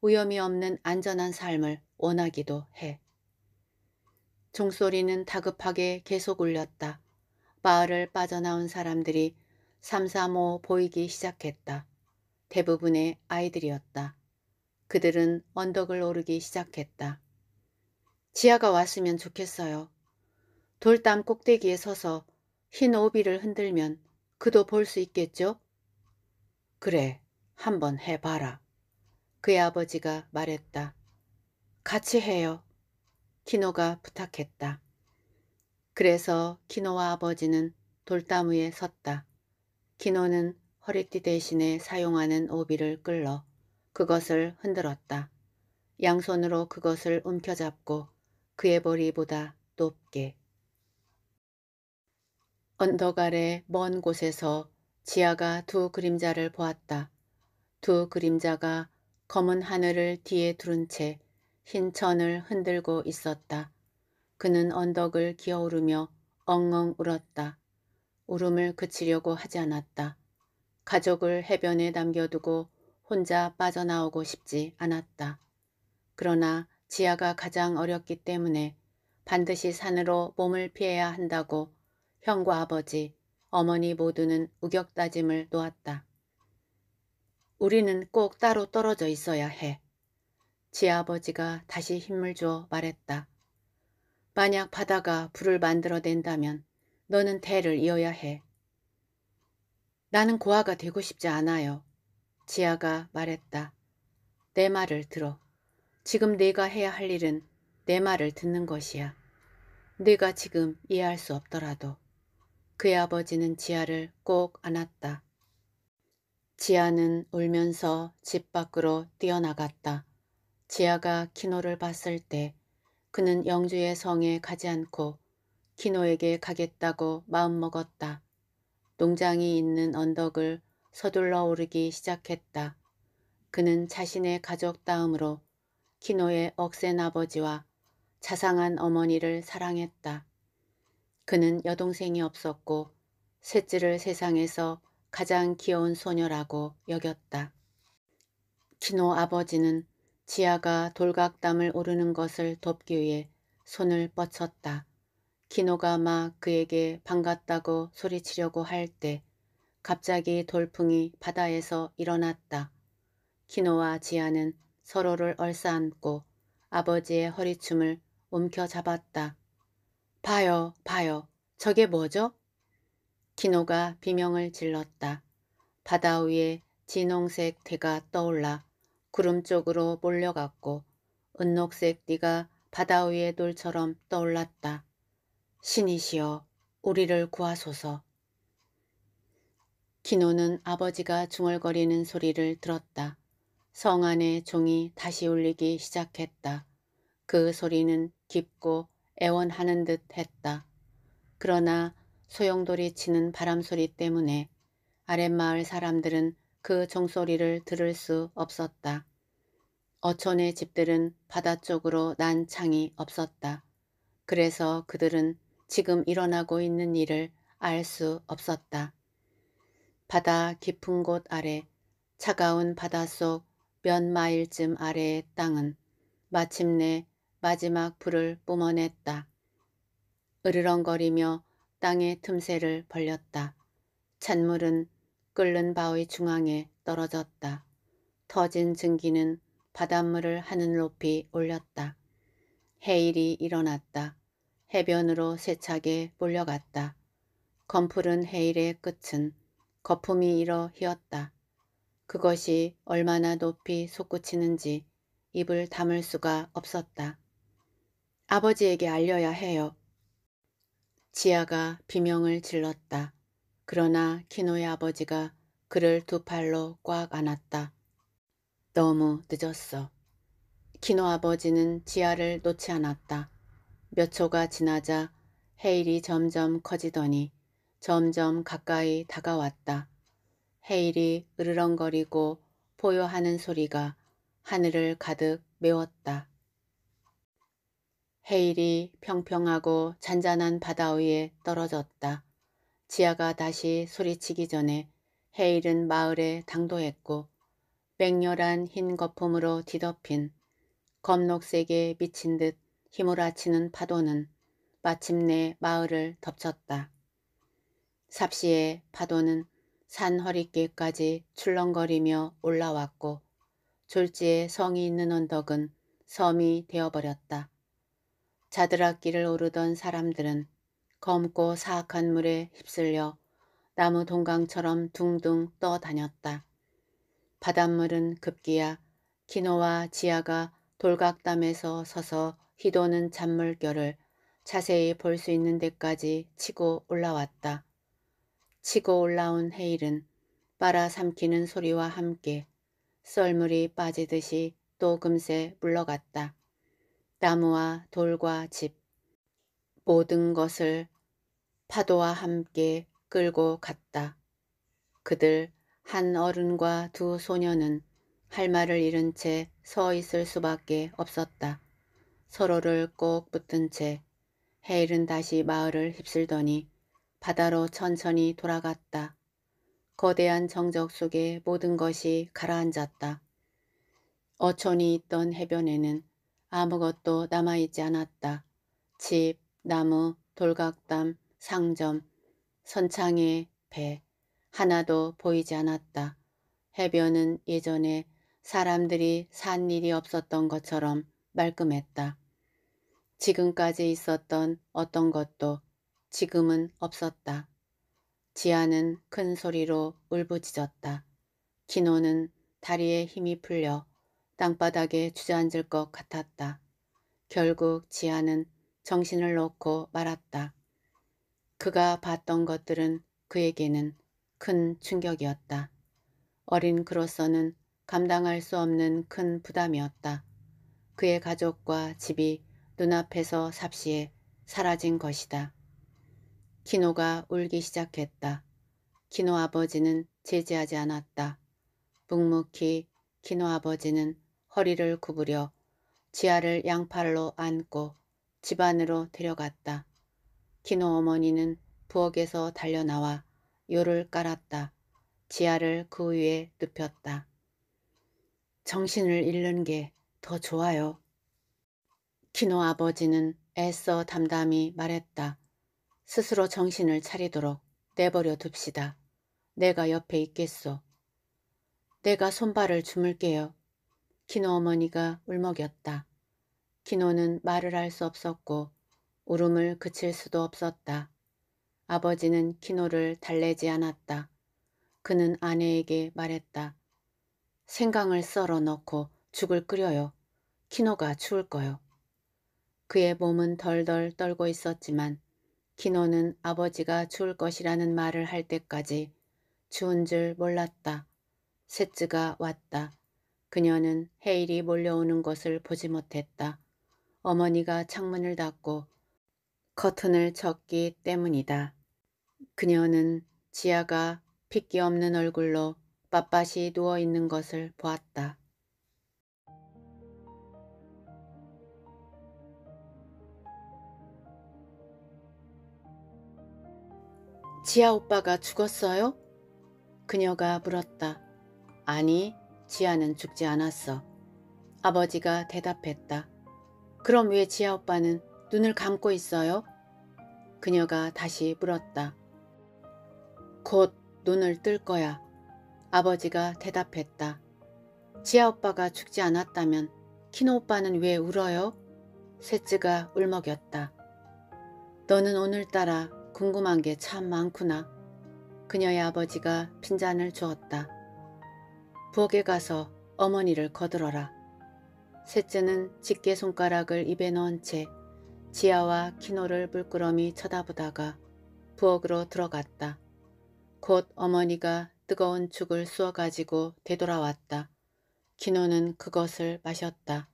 위험이 없는 안전한 삶을 원하기도 해. 종소리는 다급하게 계속 울렸다. 마을을 빠져나온 사람들이 삼삼오 보이기 시작했다. 대부분의 아이들이었다. 그들은 언덕을 오르기 시작했다. 지하가 왔으면 좋겠어요. 돌담 꼭대기에 서서 흰 오비를 흔들면 그도 볼 수 있겠죠? 그래, 한번 해봐라. 그의 아버지가 말했다. 같이 해요. 키노가 부탁했다. 그래서 키노와 아버지는 돌담 위에 섰다. 키노는 허리띠 대신에 사용하는 오비를 끌러 그것을 흔들었다. 양손으로 그것을 움켜잡고 그의 머리보다 높게. 언덕 아래 먼 곳에서 지아가 두 그림자를 보았다. 두 그림자가 검은 하늘을 뒤에 두른 채흰 천을 흔들고 있었다. 그는 언덕을 기어오르며 엉엉 울었다. 울음을 그치려고 하지 않았다. 가족을 해변에 남겨두고 혼자 빠져나오고 싶지 않았다. 그러나 지하가 가장 어렵기 때문에 반드시 산으로 몸을 피해야 한다고 형과 아버지, 어머니 모두는 우격다짐을 놓았다. 우리는 꼭 따로 떨어져 있어야 해. 지 아버지가 다시 힘을 주어 말했다. 만약 바다가 불을 만들어낸다면 너는 대를 이어야 해. 나는 고아가 되고 싶지 않아요. 지아가 말했다. 내 말을 들어. 지금 네가 해야 할 일은 내 말을 듣는 것이야. 네가 지금 이해할 수 없더라도. 그의 아버지는 지아를 꼭 안았다. 지아는 울면서 집 밖으로 뛰어나갔다. 지아가 키노를 봤을 때 그는 영주의 성에 가지 않고 키노에게 가겠다고 마음먹었다. 농장이 있는 언덕을 서둘러 오르기 시작했다. 그는 자신의 가족 다음으로 키노의 억센 아버지와 자상한 어머니를 사랑했다. 그는 여동생이 없었고 셋째를 세상에서 가장 귀여운 소녀라고 여겼다. 키노 아버지는 지아가 돌각담을 오르는 것을 돕기 위해 손을 뻗쳤다. 키노가 막 그에게 반갑다고 소리치려고 할 때 갑자기 돌풍이 바다에서 일어났다. 키노와 지아는 서로를 얼싸안고 아버지의 허리춤을 움켜잡았다. 봐요, 봐요. 저게 뭐죠? 키노가 비명을 질렀다. 바다 위에 진홍색 대가 떠올라 구름 쪽으로 몰려갔고 은녹색 띠가 바다 위의 돌처럼 떠올랐다. 신이시여 우리를 구하소서. 기노는 아버지가 중얼거리는 소리를 들었다. 성 안의 종이 다시 울리기 시작했다. 그 소리는 깊고 애원하는 듯 했다. 그러나 소용돌이 치는 바람소리 때문에 아랫마을 사람들은 그 종소리를 들을 수 없었다. 어촌의 집들은 바다 쪽으로 난 창이 없었다. 그래서 그들은 지금 일어나고 있는 일을 알 수 없었다. 바다 깊은 곳 아래 차가운 바닷속 몇 마일쯤 아래의 땅은 마침내 마지막 불을 뿜어냈다. 으르렁거리며 땅의 틈새를 벌렸다. 찬물은 끓는 바위 중앙에 떨어졌다. 터진 증기는 바닷물을 하늘 높이 올렸다. 해일이 일어났다. 해변으로 세차게 몰려갔다. 검푸른 해일의 끝은 거품이 일어 휘었다. 그것이 얼마나 높이 솟구치는지 입을 담을 수가 없었다. 아버지에게 알려야 해요. 지아가 비명을 질렀다. 그러나 키노의 아버지가 그를 두 팔로 꽉 안았다. 너무 늦었어. 키노 아버지는 지하를 놓지 않았다. 몇 초가 지나자 헤일이 점점 커지더니 점점 가까이 다가왔다. 헤일이 으르렁거리고 포효하는 소리가 하늘을 가득 메웠다. 헤일이 평평하고 잔잔한 바다 위에 떨어졌다. 지아가 다시 소리치기 전에 헤일은 마을에 당도했고 맹렬한 흰 거품으로 뒤덮인 검록색에 미친 듯 힘을 아치는 파도는 마침내 마을을 덮쳤다. 삽시의 파도는 산 허리길까지 출렁거리며 올라왔고 졸지에 성이 있는 언덕은 섬이 되어버렸다. 자드락길을 오르던 사람들은 검고 사악한 물에 휩쓸려 나무 동강처럼 둥둥 떠다녔다. 바닷물은 급기야 키노와 지아가 돌각담에서 서서 휘도는 잔물결을 자세히 볼 수 있는 데까지 치고 올라왔다. 치고 올라온 헤일은 빨아삼키는 소리와 함께 썰물이 빠지듯이 또 금세 물러갔다. 나무와 돌과 집 모든 것을 파도와 함께 끌고 갔다. 그들 한 어른과 두 소녀는 할 말을 잃은 채 서 있을 수밖에 없었다. 서로를 꼭 붙은 채 헤일은 다시 마을을 휩쓸더니 바다로 천천히 돌아갔다. 거대한 정적 속에 모든 것이 가라앉았다. 어촌이 있던 해변에는 아무것도 남아있지 않았다. 집, 나무, 돌각담, 상점, 선창의 배 하나도 보이지 않았다. 해변은 예전에 사람들이 산 일이 없었던 것처럼 말끔했다. 지금까지 있었던 어떤 것도 지금은 없었다. 지아는 큰 소리로 울부짖었다. 키노는 다리에 힘이 풀려 땅바닥에 주저앉을 것 같았다. 결국 지아는 정신을 놓고 말았다. 그가 봤던 것들은 그에게는 큰 충격이었다. 어린 그로서는 감당할 수 없는 큰 부담이었다. 그의 가족과 집이 눈앞에서 삽시에 사라진 것이다. 키노가 울기 시작했다. 키노 아버지는 제지하지 않았다. 묵묵히 키노 아버지는 허리를 구부려 지아를 양팔로 안고 집 안으로 데려갔다. 키노 어머니는 부엌에서 달려나와 요를 깔았다. 지하를 그 위에 눕혔다. 정신을 잃는 게 더 좋아요. 키노 아버지는 애써 담담히 말했다. 스스로 정신을 차리도록 내버려 둡시다. 내가 옆에 있겠소. 내가 손발을 주물게요. 키노 어머니가 울먹였다. 키노는 말을 할 수 없었고 울음을 그칠 수도 없었다. 아버지는 키노를 달래지 않았다. 그는 아내에게 말했다. 생강을 썰어 넣고 죽을 끓여요. 키노가 죽을 거요. 그의 몸은 덜덜 떨고 있었지만 키노는 아버지가 죽을 것이라는 말을 할 때까지 추운 줄 몰랐다. 셋즈가 왔다. 그녀는 헤일이 몰려오는 것을 보지 못했다. 어머니가 창문을 닫고 커튼을 쳤기 때문이다. 그녀는 지아가 핏기 없는 얼굴로 빳빳이 누워있는 것을 보았다. 지아 오빠가 죽었어요? 그녀가 물었다. 아니, 지아는 죽지 않았어. 아버지가 대답했다. 그럼 왜 지아 오빠는 눈을 감고 있어요? 그녀가 다시 물었다. 곧 눈을 뜰 거야. 아버지가 대답했다. 지아 오빠가 죽지 않았다면 키노 오빠는 왜 울어요? 셋째가 울먹였다. 너는 오늘따라 궁금한 게 참 많구나. 그녀의 아버지가 핀잔을 주었다. 부엌에 가서 어머니를 거들어라. 셋째는 집게 손가락을 입에 넣은 채 지아와 키노를 물끄러미 쳐다보다가 부엌으로 들어갔다. 곧 어머니가 뜨거운 죽을 쑤어가지고 되돌아왔다. 키노는 그것을 마셨다.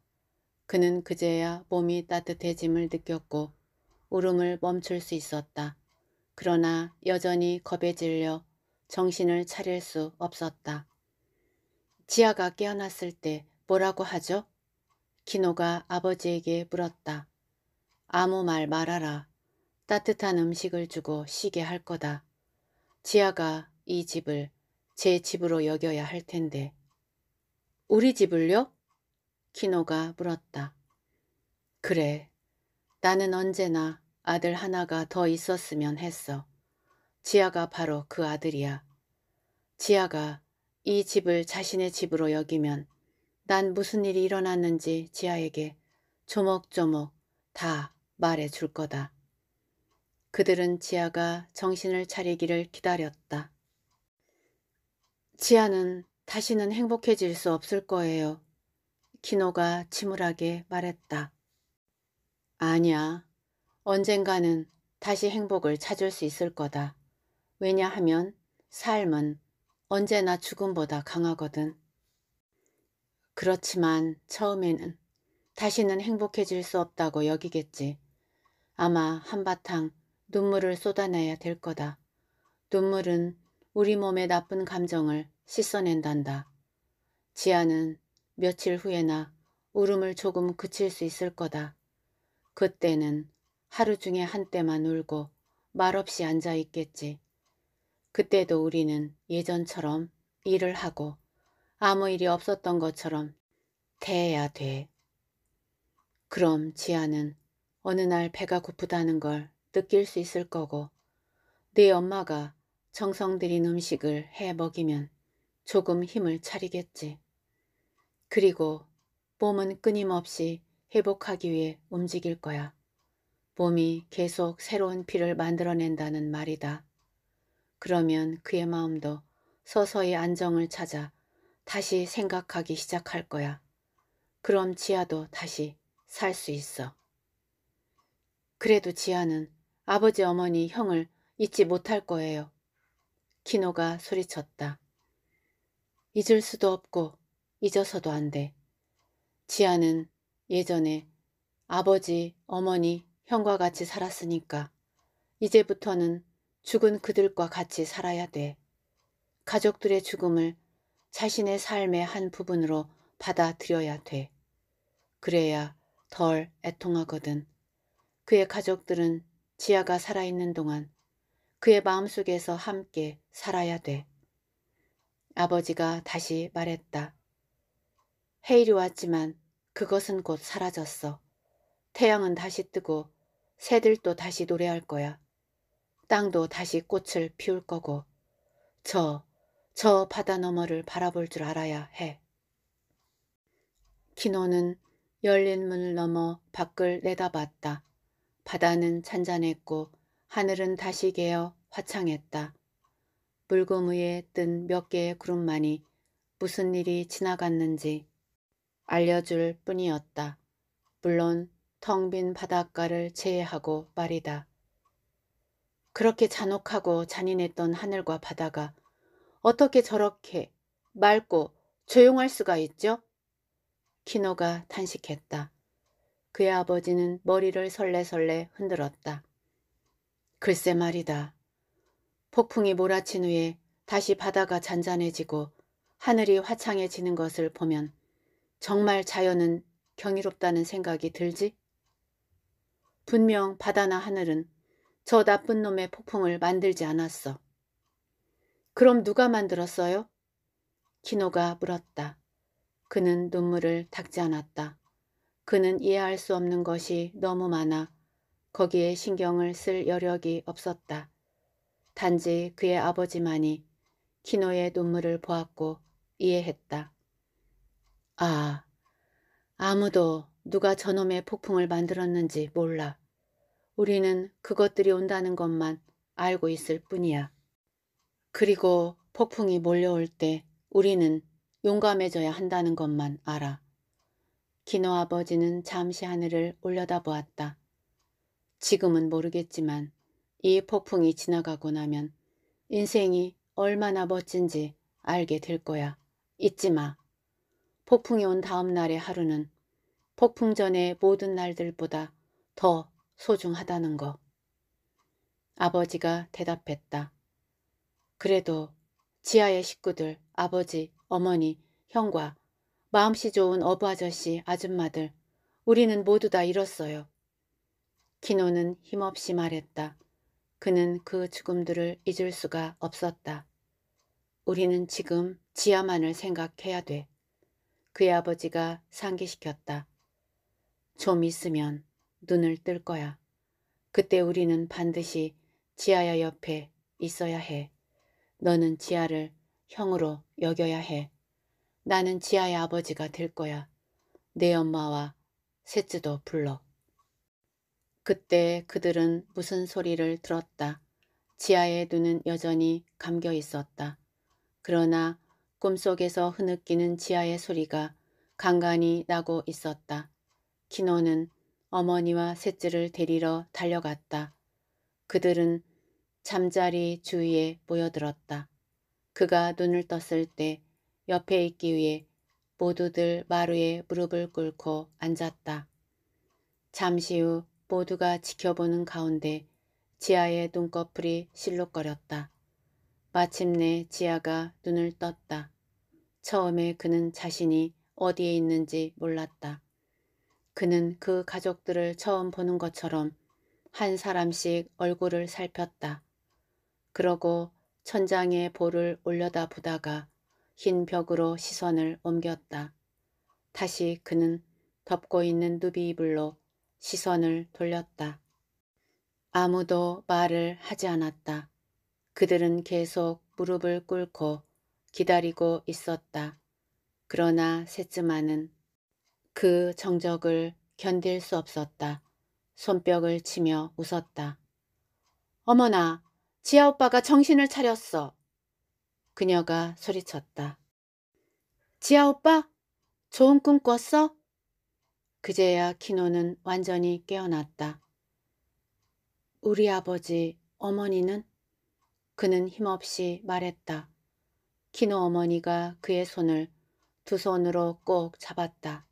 그는 그제야 몸이 따뜻해짐을 느꼈고 울음을 멈출 수 있었다. 그러나 여전히 겁에 질려 정신을 차릴 수 없었다. 지아가 깨어났을 때 뭐라고 하죠? 키노가 아버지에게 물었다. 아무 말 말아라. 따뜻한 음식을 주고 쉬게 할 거다. 지아가 이 집을 제 집으로 여겨야 할 텐데. 우리 집을요? 키노가 물었다. 그래. 나는 언제나 아들 하나가 더 있었으면 했어. 지아가 바로 그 아들이야. 지아가 이 집을 자신의 집으로 여기면 난 무슨 일이 일어났는지 지아에게 조목조목 다 말해 줄 거다. 그들은 지아가 정신을 차리기를 기다렸다. 지아는 다시는 행복해질 수 없을 거예요. 키노가 침울하게 말했다. 아니야. 언젠가는 다시 행복을 찾을 수 있을 거다. 왜냐하면 삶은 언제나 죽음보다 강하거든. 그렇지만 처음에는 다시는 행복해질 수 없다고 여기겠지. 아마 한바탕 눈물을 쏟아내야 될 거다. 눈물은 우리 몸의 나쁜 감정을 씻어낸단다. 지아는 며칠 후에나 울음을 조금 그칠 수 있을 거다. 그때는 하루 중에 한때만 울고 말없이 앉아있겠지. 그때도 우리는 예전처럼 일을 하고 아무 일이 없었던 것처럼 대야 해 돼. 그럼 지아는 어느 날 배가 고프다는 걸 느낄 수 있을 거고 네 엄마가 정성 들인 음식을 해 먹이면 조금 힘을 차리겠지. 그리고 몸은 끊임없이 회복하기 위해 움직일 거야. 몸이 계속 새로운 피를 만들어낸다는 말이다. 그러면 그의 마음도 서서히 안정을 찾아 다시 생각하기 시작할 거야. 그럼 지아도 다시 살 수 있어. 그래도 지아는 아버지 어머니 형을 잊지 못할 거예요. 키노가 소리쳤다. 잊을 수도 없고 잊어서도 안 돼. 지아는 예전에 아버지, 어머니, 형과 같이 살았으니까 이제부터는 죽은 그들과 같이 살아야 돼. 가족들의 죽음을 자신의 삶의 한 부분으로 받아들여야 돼. 그래야 덜 애통하거든. 그의 가족들은 지아가 살아있는 동안 그의 마음속에서 함께 살아야 돼. 아버지가 다시 말했다. 헤일이 왔지만 그것은 곧 사라졌어. 태양은 다시 뜨고 새들도 다시 노래할 거야. 땅도 다시 꽃을 피울 거고 저, 저 바다 너머를 바라볼 줄 알아야 해. 키노는 열린 문을 넘어 밖을 내다봤다. 바다는 잔잔했고 하늘은 다시 개어 화창했다. 물금 위에 뜬 몇 개의 구름만이 무슨 일이 지나갔는지 알려줄 뿐이었다. 물론 텅 빈 바닷가를 제외하고 말이다. 그렇게 잔혹하고 잔인했던 하늘과 바다가 어떻게 저렇게 맑고 조용할 수가 있죠? 키노가 탄식했다. 그의 아버지는 머리를 설레설레 흔들었다. 글쎄 말이다. 폭풍이 몰아친 후에 다시 바다가 잔잔해지고 하늘이 화창해지는 것을 보면 정말 자연은 경이롭다는 생각이 들지? 분명 바다나 하늘은 저 나쁜 놈의 폭풍을 만들지 않았어. 그럼 누가 만들었어요? 키노가 물었다. 그는 눈물을 닦지 않았다. 그는 이해할 수 없는 것이 너무 많아 거기에 신경을 쓸 여력이 없었다. 단지 그의 아버지만이 키노의 눈물을 보았고 이해했다. 아, 아무도 누가 저놈의 폭풍을 만들었는지 몰라. 우리는 그것들이 온다는 것만 알고 있을 뿐이야. 그리고 폭풍이 몰려올 때 우리는 용감해져야 한다는 것만 알아. 기노 아버지는 잠시 하늘을 올려다보았다. 지금은 모르겠지만 이 폭풍이 지나가고 나면 인생이 얼마나 멋진지 알게 될 거야. 잊지 마. 폭풍이 온 다음 날의 하루는 폭풍 전의 모든 날들보다 더 소중하다는 거. 아버지가 대답했다. 그래도 지하의 식구들, 아버지, 어머니, 형과 마음씨 좋은 어부 아저씨, 아줌마들 우리는 모두 다 잃었어요. 키노는 힘없이 말했다. 그는 그 죽음들을 잊을 수가 없었다. 우리는 지금 지하만을 생각해야 돼. 그의 아버지가 상기시켰다. 좀 있으면 눈을 뜰 거야. 그때 우리는 반드시 지하야 옆에 있어야 해. 너는 지하를 형으로 여겨야 해. 나는 지아의 아버지가 될 거야. 내 엄마와 셋째도 불러. 그때 그들은 무슨 소리를 들었다. 지아의 눈은 여전히 감겨 있었다. 그러나 꿈속에서 흐느끼는 지아의 소리가 간간히 나고 있었다. 키노는 어머니와 셋째를 데리러 달려갔다. 그들은 잠자리 주위에 모여들었다. 그가 눈을 떴을 때 옆에 있기 위해 모두들 마루에 무릎을 꿇고 앉았다. 잠시 후 모두가 지켜보는 가운데 지아의 눈꺼풀이 실룩거렸다. 마침내 지아가 눈을 떴다. 처음에 그는 자신이 어디에 있는지 몰랐다. 그는 그 가족들을 처음 보는 것처럼 한 사람씩 얼굴을 살폈다. 그러고 천장에 볼을 올려다 보다가 흰 벽으로 시선을 옮겼다. 다시 그는 덮고 있는 누비 이불로 시선을 돌렸다. 아무도 말을 하지 않았다. 그들은 계속 무릎을 꿇고 기다리고 있었다. 그러나 세츠만은 그 정적을 견딜 수 없었다. 손뼉을 치며 웃었다. 어머나, 지아 오빠가 정신을 차렸어. 그녀가 소리쳤다. 지아 오빠, 좋은 꿈 꿨어? 그제야 키노는 완전히 깨어났다. 우리 아버지, 어머니는? 그는 힘없이 말했다. 키노 어머니가 그의 손을 두 손으로 꼭 잡았다.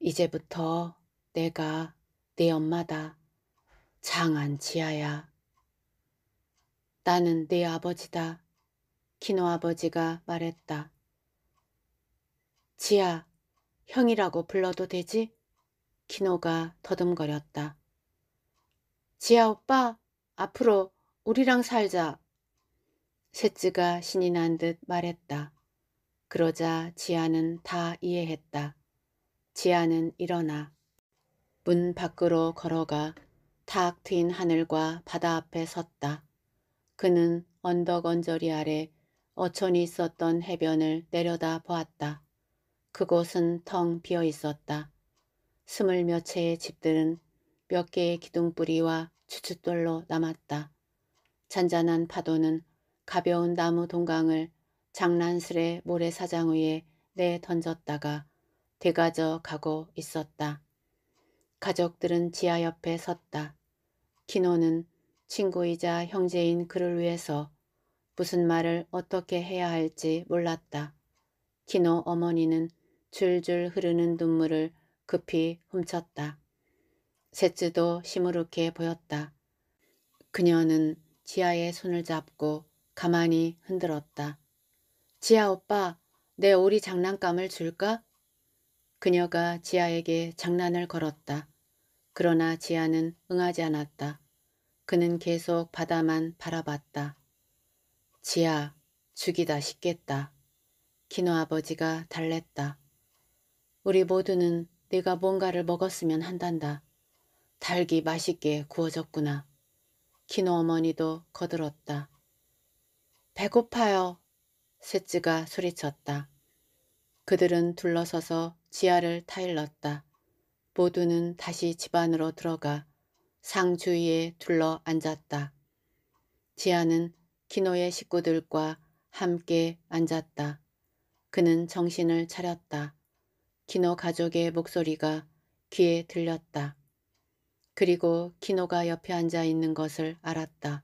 이제부터 내가 네 엄마다. 장한 지아야. 나는 네 아버지다. 키노 아버지가 말했다. 지아, 형이라고 불러도 되지? 키노가 더듬거렸다. 지아 오빠, 앞으로 우리랑 살자. 셋째가 신이 난 듯 말했다. 그러자 지아는 다 이해했다. 지아는 일어나 문 밖으로 걸어가 탁 트인 하늘과 바다 앞에 섰다. 그는 언덕 언저리 아래 어촌이 있었던 해변을 내려다 보았다. 그곳은 텅 비어 있었다. 스물 몇 채의 집들은 몇 개의 기둥뿌리와 추춧돌로 남았다. 잔잔한 파도는 가벼운 나무 동강을 장난스레 모래사장 위에 내 던졌다가 되가져 가고 있었다. 가족들은 지하 옆에 섰다. 키노는 친구이자 형제인 그를 위해서 무슨 말을 어떻게 해야 할지 몰랐다. 키노 어머니는 줄줄 흐르는 눈물을 급히 훔쳤다. 셋째도 시무룩해 보였다. 그녀는 지아의 손을 잡고 가만히 흔들었다. 지아 오빠, 내 오리 장난감을 줄까? 그녀가 지아에게 장난을 걸었다. 그러나 지아는 응하지 않았다. 그는 계속 바다만 바라봤다. 지아, 죽이다 싶겠다. 기노 아버지가 달랬다. 우리 모두는 네가 뭔가를 먹었으면 한단다. 달기 맛있게 구워졌구나. 기노 어머니도 거들었다. 배고파요. 셋츠가 소리쳤다. 그들은 둘러서서 지하를 타일렀다. 모두는 다시 집안으로 들어가 상 주위에 둘러 앉았다. 지하는 키노의 식구들과 함께 앉았다. 그는 정신을 차렸다. 키노 가족의 목소리가 귀에 들렸다. 그리고 키노가 옆에 앉아 있는 것을 알았다.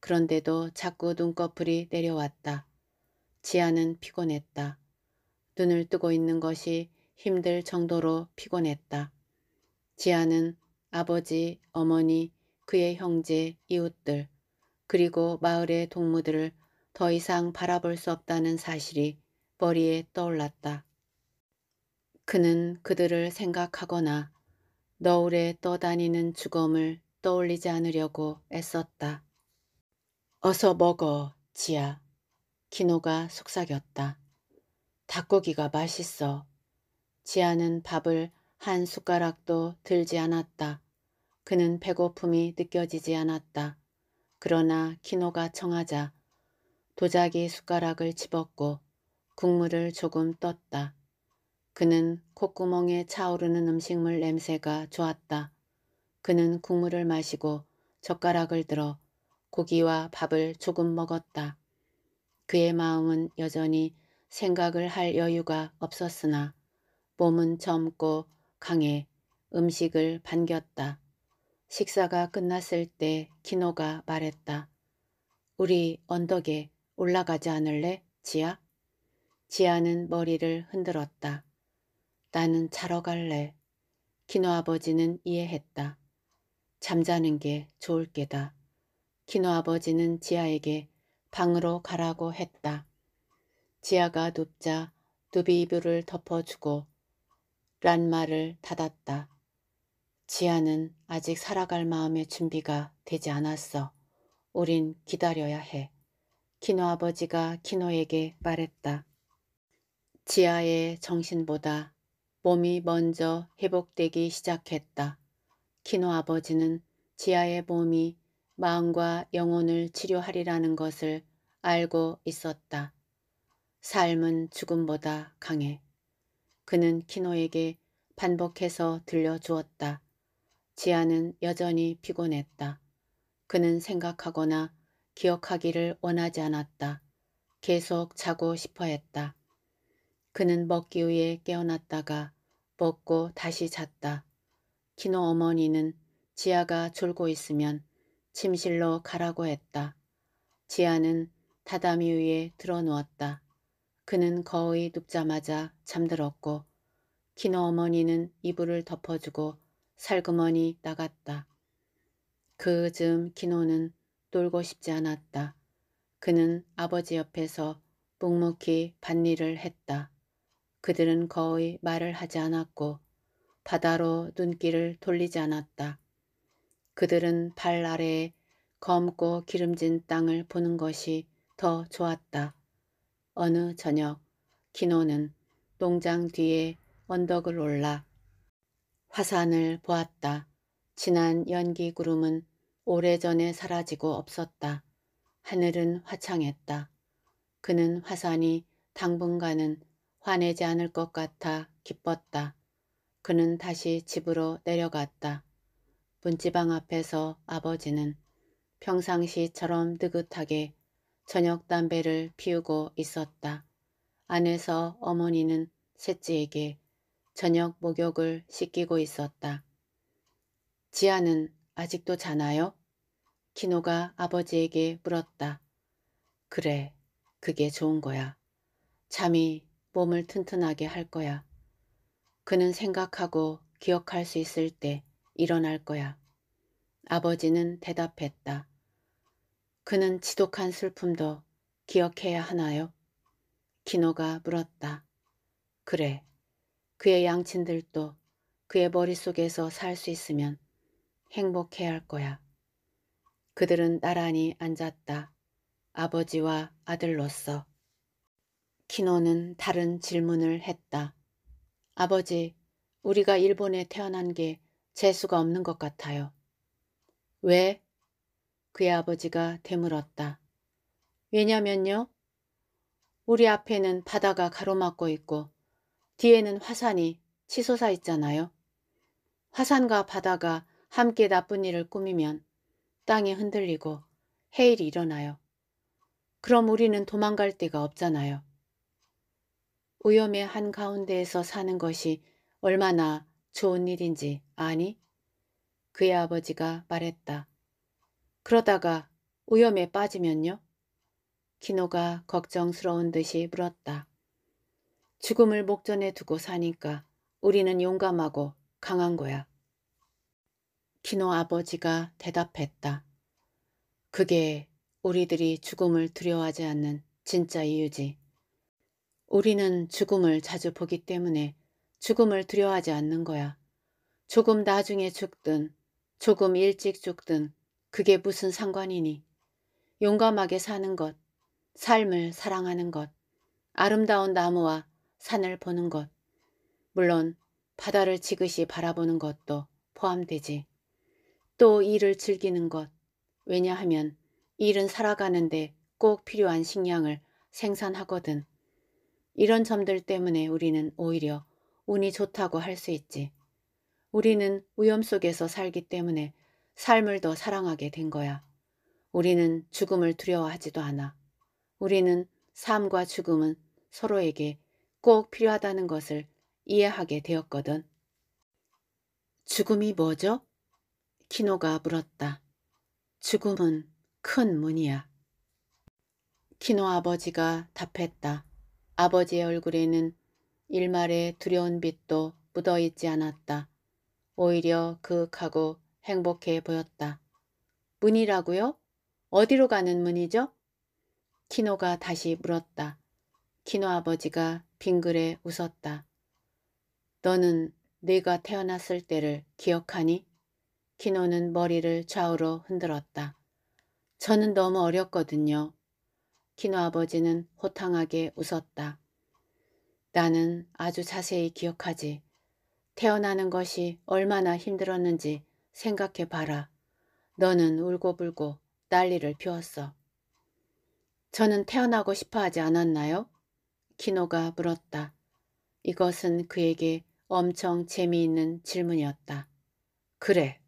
그런데도 자꾸 눈꺼풀이 내려왔다. 지아는 피곤했다. 눈을 뜨고 있는 것이 힘들 정도로 피곤했다. 지아는 아버지, 어머니, 그의 형제, 이웃들, 그리고 마을의 동무들을 더 이상 바라볼 수 없다는 사실이 머리에 떠올랐다. 그는 그들을 생각하거나 너울에 떠다니는 죽음을 떠올리지 않으려고 애썼다. 어서 먹어, 지야. 키노가 속삭였다. 닭고기가 맛있어. 지아는 밥을 한 숟가락도 들지 않았다. 그는 배고픔이 느껴지지 않았다. 그러나 키노가 청하자 도자기 숟가락을 집었고 국물을 조금 떴다. 그는 콧구멍에 차오르는 음식물 냄새가 좋았다. 그는 국물을 마시고 젓가락을 들어 고기와 밥을 조금 먹었다. 그의 마음은 여전히 생각을 할 여유가 없었으나 몸은 젊고 강해 음식을 반겼다. 식사가 끝났을 때 기노가 말했다. 우리 언덕에 올라가지 않을래, 지아? 지아는 머리를 흔들었다. 나는 자러 갈래. 키노 아버지는 이해했다. 잠자는 게 좋을 게다. 키노 아버지는 지아에게 방으로 가라고 했다. 지아가 눕자 누비 이불을 덮어주고 란 말을 닫았다. 지아는 아직 살아갈 마음의 준비가 되지 않았어. 우린 기다려야 해. 키노 아버지가 키노에게 말했다. 지아의 정신보다 몸이 먼저 회복되기 시작했다. 키노 아버지는 지아의 몸이 마음과 영혼을 치료하리라는 것을 알고 있었다. 삶은 죽음보다 강해. 그는 키노에게 반복해서 들려주었다. 지아는 여전히 피곤했다. 그는 생각하거나 기억하기를 원하지 않았다. 계속 자고 싶어 했다. 그는 먹기 위해 깨어났다가 먹고 다시 잤다. 키노 어머니는 지아가 졸고 있으면 침실로 가라고 했다. 지아는 다다미 위에 들어 누웠다. 그는 거의 눕자마자 잠들었고 키노 어머니는 이불을 덮어주고 살그머니 나갔다. 그즈음 기노는 놀고 싶지 않았다. 그는 아버지 옆에서 묵묵히 밭일을 했다. 그들은 거의 말을 하지 않았고 바다로 눈길을 돌리지 않았다. 그들은 발 아래에 검고 기름진 땅을 보는 것이 더 좋았다. 어느 저녁 기노는 농장 뒤에 언덕을 올라 화산을 보았다. 진한 연기 구름은 오래전에 사라지고 없었다. 하늘은 화창했다. 그는 화산이 당분간은 화내지 않을 것 같아 기뻤다. 그는 다시 집으로 내려갔다. 문지방 앞에서 아버지는 평상시처럼 느긋하게 저녁 담배를 피우고 있었다. 안에서 어머니는 셋째에게 저녁 목욕을 시키고 있었다. 지아는 아직도 자나요? 키노가 아버지에게 물었다. 그래, 그게 좋은 거야. 잠이 몸을 튼튼하게 할 거야. 그는 생각하고 기억할 수 있을 때 일어날 거야. 아버지는 대답했다. 그는 지독한 슬픔도 기억해야 하나요? 키노가 물었다. 그래, 그의 양친들도 그의 머릿속에서 살 수 있으면 행복해야 할 거야. 그들은 나란히 앉았다. 아버지와 아들로서. 키노는 다른 질문을 했다. 아버지, 우리가 일본에 태어난 게 재수가 없는 것 같아요. 왜? 그의 아버지가 되물었다. 왜냐면요. 우리 앞에는 바다가 가로막고 있고 뒤에는 화산이 치솟아 있잖아요. 화산과 바다가 함께 나쁜 일을 꾸미면 땅이 흔들리고 해일이 일어나요. 그럼 우리는 도망갈 데가 없잖아요. 위험의 한가운데에서 사는 것이 얼마나 좋은 일인지 아니? 그의 아버지가 말했다. 그러다가 위험에 빠지면요? 키노가 걱정스러운 듯이 물었다. 죽음을 목전에 두고 사니까 우리는 용감하고 강한 거야. 키노 아버지가 대답했다. 그게 우리들이 죽음을 두려워하지 않는 진짜 이유지. 우리는 죽음을 자주 보기 때문에 죽음을 두려워하지 않는 거야. 조금 나중에 죽든 조금 일찍 죽든 그게 무슨 상관이니. 용감하게 사는 것, 삶을 사랑하는 것, 아름다운 나무와 산을 보는 것, 물론 바다를 지그시 바라보는 것도 포함되지. 또 일을 즐기는 것, 왜냐하면 일은 살아가는데 꼭 필요한 식량을 생산하거든. 이런 점들 때문에 우리는 오히려 운이 좋다고 할 수 있지. 우리는 위험 속에서 살기 때문에 삶을 더 사랑하게 된 거야. 우리는 죽음을 두려워하지도 않아. 우리는 삶과 죽음은 서로에게 꼭 필요하다는 것을 이해하게 되었거든. 죽음이 뭐죠? 키노가 물었다. 죽음은 큰 문이야. 키노 아버지가 답했다. 아버지의 얼굴에는 일말의 두려운 빛도 묻어있지 않았다. 오히려 그윽하고 행복해 보였다. 문이라고요? 어디로 가는 문이죠? 키노가 다시 물었다. 키노 아버지가 빙그레 웃었다. 너는 네가 태어났을 때를 기억하니? 키노는 머리를 좌우로 흔들었다. 저는 너무 어렸거든요. 키노 아버지는 호탕하게 웃었다. 나는 아주 자세히 기억하지. 태어나는 것이 얼마나 힘들었는지 생각해봐라. 너는 울고불고 난리를 피웠어. 저는 태어나고 싶어 하지 않았나요? 키노가 물었다. 이것은 그에게 엄청 재미있는 질문이었다. 그래.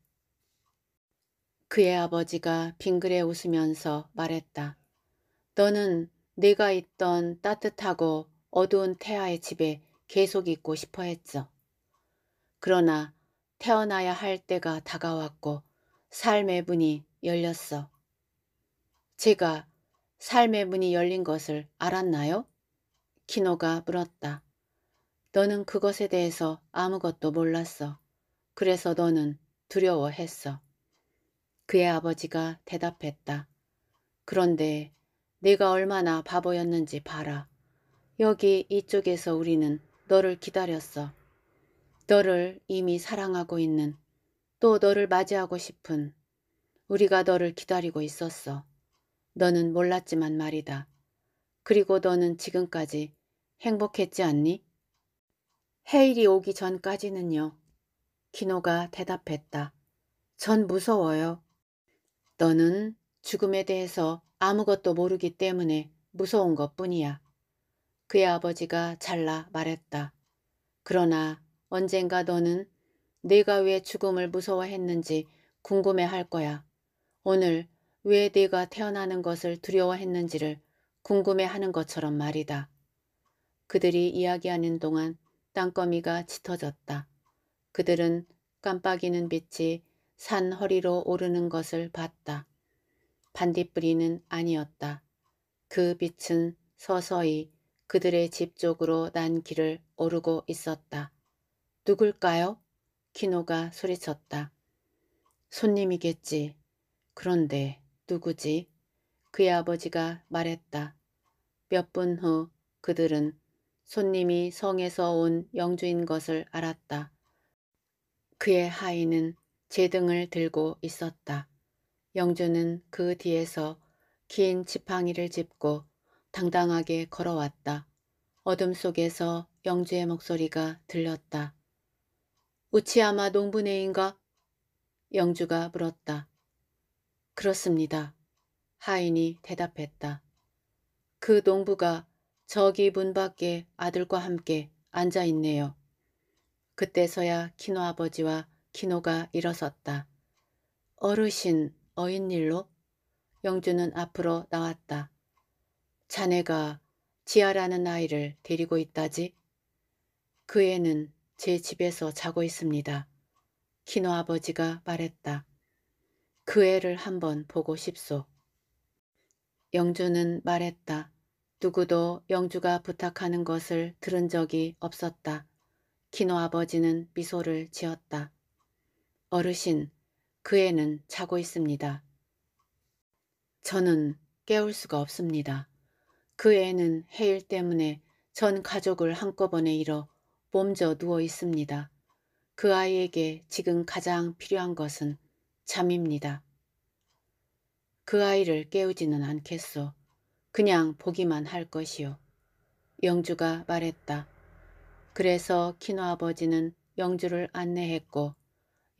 그의 아버지가 빙그레 웃으면서 말했다. 너는 네가 있던 따뜻하고 어두운 태아의 집에 계속 있고 싶어 했어. 그러나 태어나야 할 때가 다가왔고 삶의 문이 열렸어. 제가 삶의 문이 열린 것을 알았나요? 키노가 물었다. 너는 그것에 대해서 아무것도 몰랐어. 그래서 너는 두려워했어. 그의 아버지가 대답했다. 그런데 네가 얼마나 바보였는지 봐라. 여기 이쪽에서 우리는 너를 기다렸어. 너를 이미 사랑하고 있는 또 너를 맞이하고 싶은 우리가 너를 기다리고 있었어. 너는 몰랐지만 말이다. 그리고 너는 지금까지 행복했지 않니? 헤일이 오기 전까지는요. 키노가 대답했다. 전 무서워요. 너는 죽음에 대해서 아무것도 모르기 때문에 무서운 것 뿐이야. 그의 아버지가 잘라 말했다. 그러나 언젠가 너는 내가 왜 죽음을 무서워했는지 궁금해할 거야. 오늘 왜 내가 태어나는 것을 두려워했는지를 궁금해하는 것처럼 말이다. 그들이 이야기하는 동안 땅거미가 짙어졌다. 그들은 깜빡이는 빛이 산 허리로 오르는 것을 봤다. 반딧불이는 아니었다. 그 빛은 서서히 그들의 집 쪽으로 난 길을 오르고 있었다. 누굴까요? 키노가 소리쳤다. 손님이겠지. 그런데 누구지? 그의 아버지가 말했다. 몇 분 후 그들은 손님이 성에서 온 영주인 것을 알았다. 그의 하인은 제 등을 들고 있었다. 영주는 그 뒤에서 긴 지팡이를 짚고 당당하게 걸어왔다. 어둠 속에서 영주의 목소리가 들렸다. 우치야마 농부네인가? 영주가 물었다. 그렇습니다. 하인이 대답했다. 그 농부가 저기 문 밖에 아들과 함께 앉아 있네요. 그때서야 키노 아버지와 키노가 일어섰다. 어르신, 어인일로? 영주는 앞으로 나왔다. 자네가 지아라는 아이를 데리고 있다지? 그 애는 제 집에서 자고 있습니다. 키노 아버지가 말했다. 그 애를 한번 보고 싶소. 영주는 말했다. 누구도 영주가 부탁하는 것을 들은 적이 없었다. 키노 아버지는 미소를 지었다. 어르신, 그 애는 자고 있습니다. 저는 깨울 수가 없습니다. 그 애는 해일 때문에 전 가족을 한꺼번에 잃어 몸져 누워 있습니다. 그 아이에게 지금 가장 필요한 것은 잠입니다. 그 아이를 깨우지는 않겠소. 그냥 보기만 할것이오 영주가 말했다. 그래서 키노 아버지는 영주를 안내했고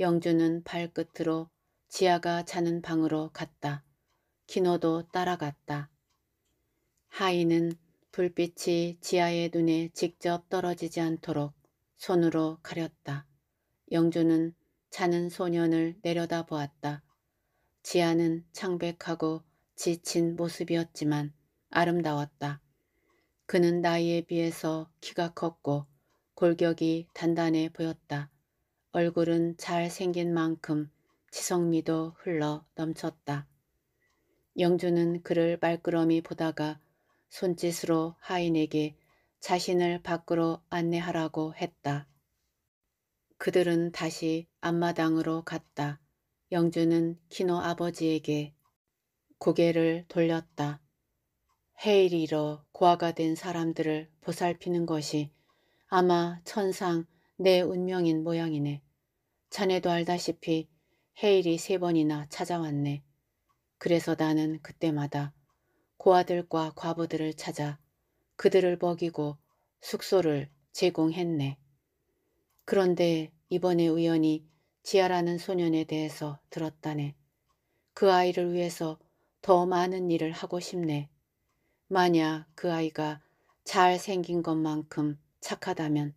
영주는 발끝으로 지아가 자는 방으로 갔다. 키노도 따라갔다. 하이는 불빛이 지아의 눈에 직접 떨어지지 않도록 손으로 가렸다. 영주는 자는 소년을 내려다보았다. 지아는 창백하고 지친 모습이었지만 아름다웠다. 그는 나이에 비해서 키가 컸고 골격이 단단해 보였다. 얼굴은 잘 생긴 만큼 지성미도 흘러 넘쳤다. 영주는 그를 말끄러미 보다가 손짓으로 하인에게 자신을 밖으로 안내하라고 했다. 그들은 다시 앞마당으로 갔다. 영주는 키노 아버지에게 고개를 돌렸다. 해일이 일어 고아가 된 사람들을 보살피는 것이 아마 천상 내 운명인 모양이네. 자네도 알다시피 해일이 세 번이나 찾아왔네. 그래서 나는 그때마다 고아들과 과부들을 찾아 그들을 먹이고 숙소를 제공했네. 그런데 이번에 우연히 지아라는 소년에 대해서 들었다네. 그 아이를 위해서 더 많은 일을 하고 싶네. 만약 그 아이가 잘 생긴 것만큼 착하다면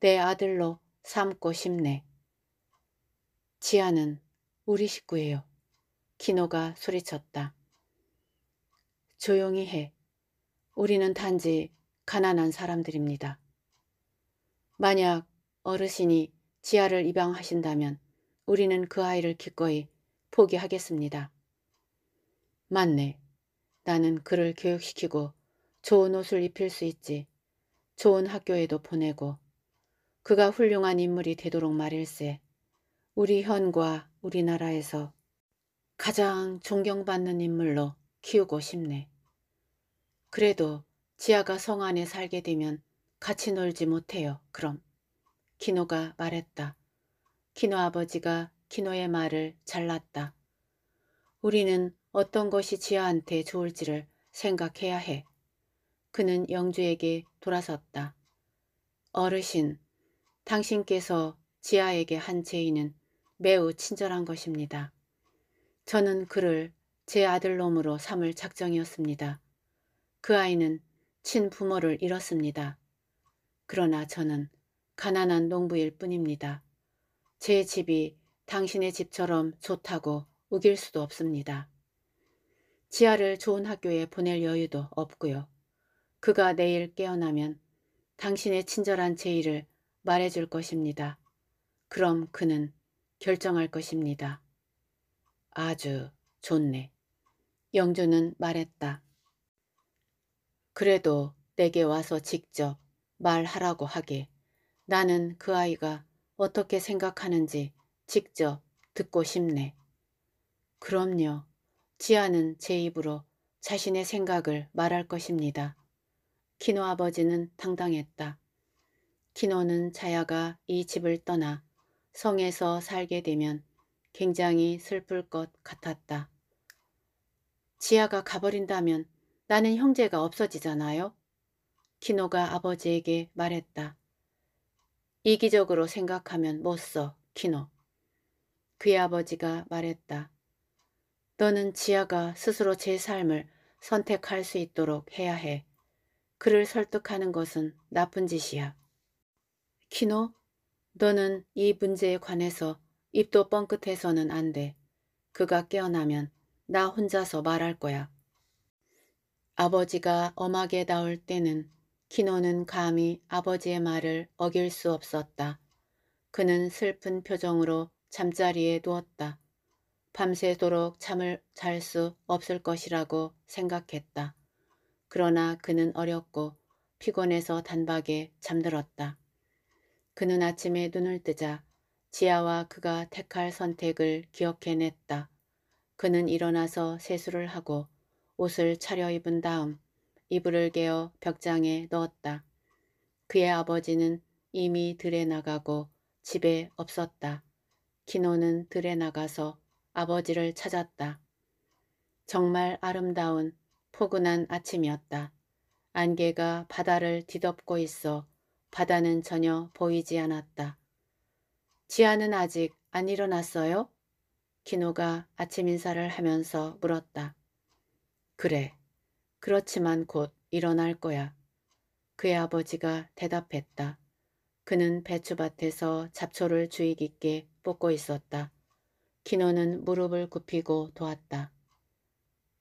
내 아들로 삼고 싶네. 지아는 우리 식구예요. 키노가 소리쳤다. 조용히 해. 우리는 단지 가난한 사람들입니다. 만약 어르신이 지아를 입양하신다면 우리는 그 아이를 기꺼이 포기하겠습니다. 맞네. 나는 그를 교육시키고 좋은 옷을 입힐 수 있지. 좋은 학교에도 보내고 그가 훌륭한 인물이 되도록 말일세. 우리 현과 우리나라에서 가장 존경받는 인물로 키우고 싶네. 그래도 지아가 성 안에 살게 되면 같이 놀지 못해요. 그럼. 키노가 말했다. 키노 아버지가 키노의 말을 잘랐다. 우리는 어떤 것이 지아한테 좋을지를 생각해야 해. 그는 영주에게 돌아섰다. 어르신, 당신께서 지아에게 한 제의는 매우 친절한 것입니다. 저는 그를 제 아들놈으로 삼을 작정이었습니다. 그 아이는 친부모를 잃었습니다. 그러나 저는 가난한 농부일 뿐입니다. 제 집이 당신의 집처럼 좋다고 우길 수도 없습니다. 지아를 좋은 학교에 보낼 여유도 없고요. 그가 내일 깨어나면 당신의 친절한 제의를 말해줄 것입니다. 그럼 그는 결정할 것입니다. 아주 좋네. 영주는 말했다. 그래도 내게 와서 직접 말하라고 하게. 나는 그 아이가 어떻게 생각하는지 직접 듣고 싶네. 그럼요. 지아는 제 입으로 자신의 생각을 말할 것입니다. 키노 아버지는 당당했다. 키노는 자야가 이 집을 떠나 성에서 살게 되면 굉장히 슬플 것 같았다. 지아가 가버린다면 나는 형제가 없어지잖아요. 키노가 아버지에게 말했다. 이기적으로 생각하면 못 써, 키노. 그의 아버지가 말했다. 너는 지아가 스스로 제 삶을 선택할 수 있도록 해야 해. 그를 설득하는 것은 나쁜 짓이야. 키노, 너는 이 문제에 관해서 입도 뻥끗해서는 안 돼. 그가 깨어나면 나 혼자서 말할 거야. 아버지가 엄하게 나올 때는 키노는 감히 아버지의 말을 어길 수 없었다. 그는 슬픈 표정으로 잠자리에 누웠다. 밤새도록 잠을 잘 수 없을 것이라고 생각했다. 그러나 그는 어렵고 피곤해서 단박에 잠들었다. 그는 아침에 눈을 뜨자 지아와 그가 택할 선택을 기억해냈다. 그는 일어나서 세수를 하고 옷을 차려입은 다음 이불을 개어 벽장에 넣었다. 그의 아버지는 이미 들에 나가고 집에 없었다. 키노는 들에 나가서 아버지를 찾았다. 정말 아름다운 포근한 아침이었다. 안개가 바다를 뒤덮고 있어 바다는 전혀 보이지 않았다. 지아는 아직 안 일어났어요? 키노가 아침 인사를 하면서 물었다. 그래. 그렇지만 곧 일어날 거야. 그의 아버지가 대답했다. 그는 배추밭에서 잡초를 주의 깊게 뽑고 있었다. 키노는 무릎을 굽히고 도왔다.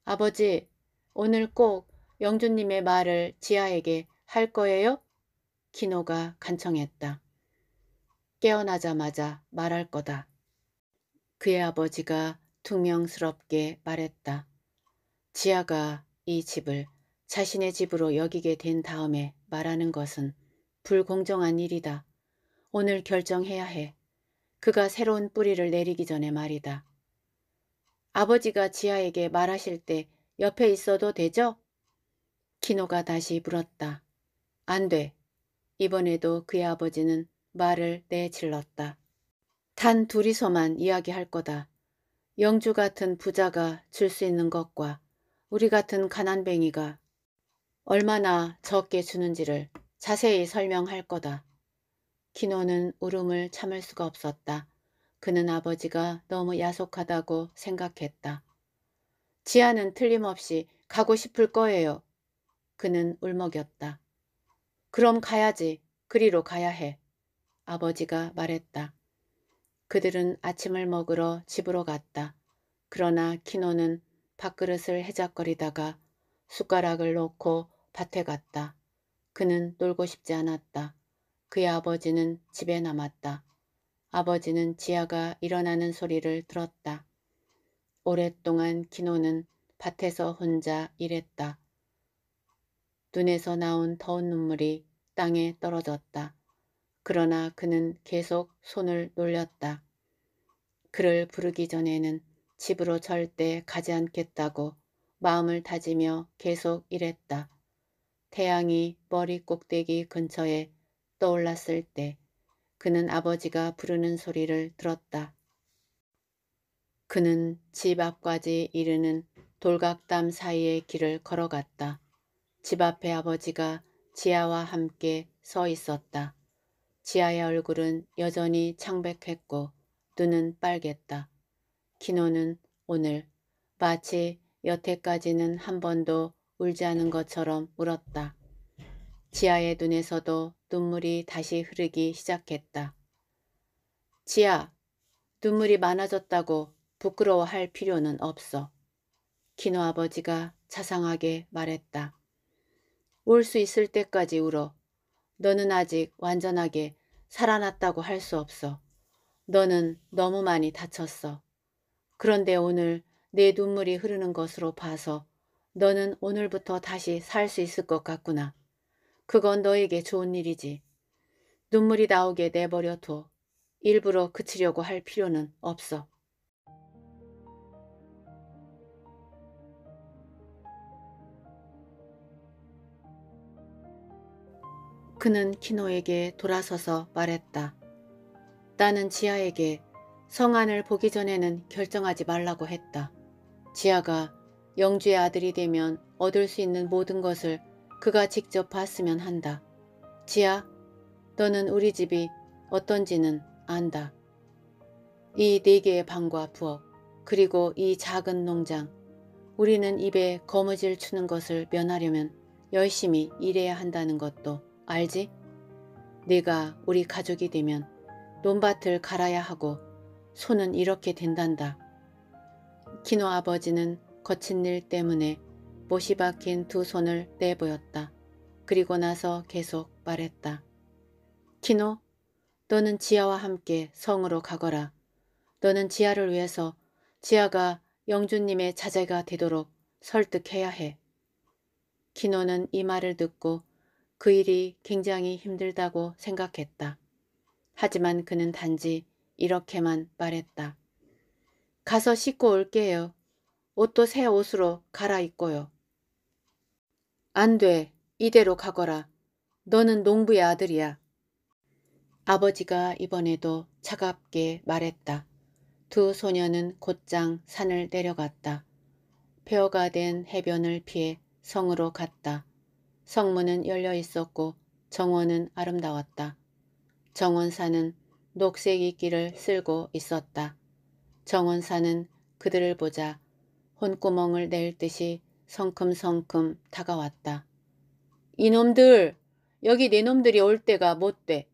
아버지, 오늘 꼭영준님의 말을 지아에게 할 거예요? 키노가 간청했다. 깨어나자마자 말할 거다. 그의 아버지가 퉁명스럽게 말했다. 지아가 이 집을 자신의 집으로 여기게 된 다음에 말하는 것은 불공정한 일이다. 오늘 결정해야 해. 그가 새로운 뿌리를 내리기 전에 말이다. 아버지가 지아에게 말하실 때 옆에 있어도 되죠? 키노가 다시 물었다. 안 돼. 이번에도 그의 아버지는 말을 내질렀다. 단 둘이서만 이야기할 거다. 영주 같은 부자가 줄 수 있는 것과 우리 같은 가난뱅이가 얼마나 적게 주는지를 자세히 설명할 거다. 키노는 울음을 참을 수가 없었다. 그는 아버지가 너무 야속하다고 생각했다. 지아는 틀림없이 가고 싶을 거예요. 그는 울먹였다. 그럼 가야지. 그리로 가야 해. 아버지가 말했다. 그들은 아침을 먹으러 집으로 갔다. 그러나 키노는 밥그릇을 해작거리다가 숟가락을 놓고 밭에 갔다. 그는 놀고 싶지 않았다. 그의 아버지는 집에 남았다. 아버지는 지아가 일어나는 소리를 들었다. 오랫동안 기노는 밭에서 혼자 일했다. 눈에서 나온 더운 눈물이 땅에 떨어졌다. 그러나 그는 계속 손을 놀렸다. 그를 부르기 전에는 집으로 절대 가지 않겠다고 마음을 다지며 계속 일했다. 태양이 머리 꼭대기 근처에 떠올랐을 때 그는 아버지가 부르는 소리를 들었다. 그는 집 앞까지 이르는 돌각담 사이의 길을 걸어갔다. 집 앞에 아버지가 지아와 함께 서 있었다. 지아의 얼굴은 여전히 창백했고 눈은 빨갰다. 키노는 오늘 마치 여태까지는 한 번도 울지 않은 것처럼 울었다. 지아의 눈에서도 눈물이 다시 흐르기 시작했다. 지아, 눈물이 많아졌다고 부끄러워할 필요는 없어. 기노 아버지가 자상하게 말했다. 울수 있을 때까지 울어. 너는 아직 완전하게 살아났다고 할 수 없어. 너는 너무 많이 다쳤어. 그런데 오늘 내 눈물이 흐르는 것으로 봐서 너는 오늘부터 다시 살 수 있을 것 같구나. 그건 너에게 좋은 일이지. 눈물이 나오게 내버려 둬. 일부러 그치려고 할 필요는 없어. 그는 키노에게 돌아서서 말했다. 나는 지아에게 성안을 보기 전에는 결정하지 말라고 했다. 지아가 영주의 아들이 되면 얻을 수 있는 모든 것을 그가 직접 봤으면 한다. 지아, 너는 우리 집이 어떤지는 안다. 이 네 개의 방과 부엌, 그리고 이 작은 농장, 우리는 입에 거무질 추는 것을 면하려면 열심히 일해야 한다는 것도 알지? 네가 우리 가족이 되면 논밭을 갈아야 하고 손은 이렇게 된단다. 키노 아버지는 거친 일 때문에 못이 박힌 두 손을 내보였다 그리고 나서 계속 말했다. 키노, 너는 지아와 함께 성으로 가거라. 너는 지아를 위해서 지아가 영주님의 자제가 되도록 설득해야 해. 키노는 이 말을 듣고 그 일이 굉장히 힘들다고 생각했다. 하지만 그는 단지 이렇게만 말했다. 가서 씻고 올게요. 옷도 새 옷으로 갈아입고요. 안 돼. 이대로 가거라. 너는 농부의 아들이야. 아버지가 이번에도 차갑게 말했다. 두 소녀는 곧장 산을 내려갔다. 폐허가 된 해변을 피해 성으로 갔다. 성문은 열려 있었고 정원은 아름다웠다. 정원사는 녹색 이끼를 쓸고 있었다. 정원사는 그들을 보자 혼구멍을 낼 듯이 성큼성큼 다가왔다. 이놈들 여기 내놈들이 올 때가 못 돼.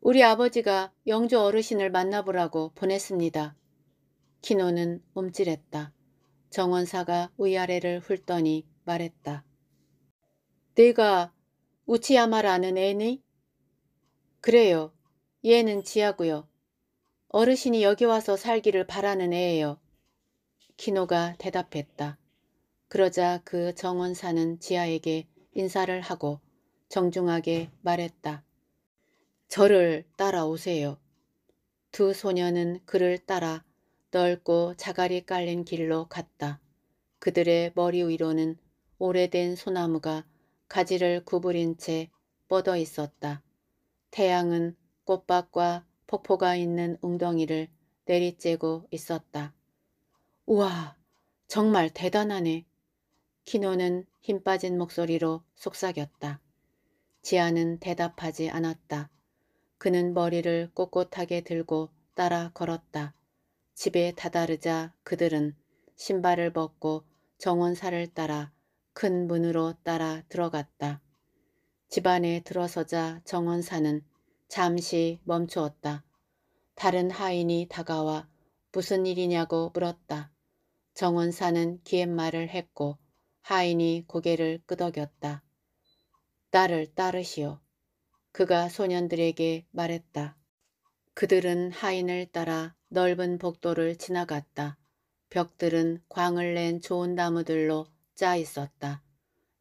우리 아버지가 영조 어르신을 만나보라고 보냈습니다. 키노는 움찔했다. 정원사가 위아래를 훑더니 말했다. 내가 우치야마라는 애니? 그래요. 얘는 지하고요. 어르신이 여기 와서 살기를 바라는 애예요. 키노가 대답했다. 그러자 그 정원사는 지아에게 인사를 하고 정중하게 말했다. 저를 따라오세요. 두 소녀는 그를 따라 넓고 자갈이 깔린 길로 갔다. 그들의 머리 위로는 오래된 소나무가 가지를 구부린 채 뻗어 있었다. 태양은 꽃밭과 폭포가 있는 웅덩이를 내리쬐고 있었다. 우와, 정말 대단하네. 키노는 힘 빠진 목소리로 속삭였다. 지아는 대답하지 않았다. 그는 머리를 꼿꼿하게 들고 따라 걸었다. 집에 다다르자 그들은 신발을 벗고 정원사를 따라 큰 문으로 따라 들어갔다. 집안에 들어서자 정원사는 잠시 멈추었다. 다른 하인이 다가와 무슨 일이냐고 물었다. 정원사는 기엠말을 했고 하인이 고개를 끄덕였다. 딸을 따르시오. 그가 소년들에게 말했다. 그들은 하인을 따라 넓은 복도를 지나갔다. 벽들은 광을 낸 좋은 나무들로 짜 있었다.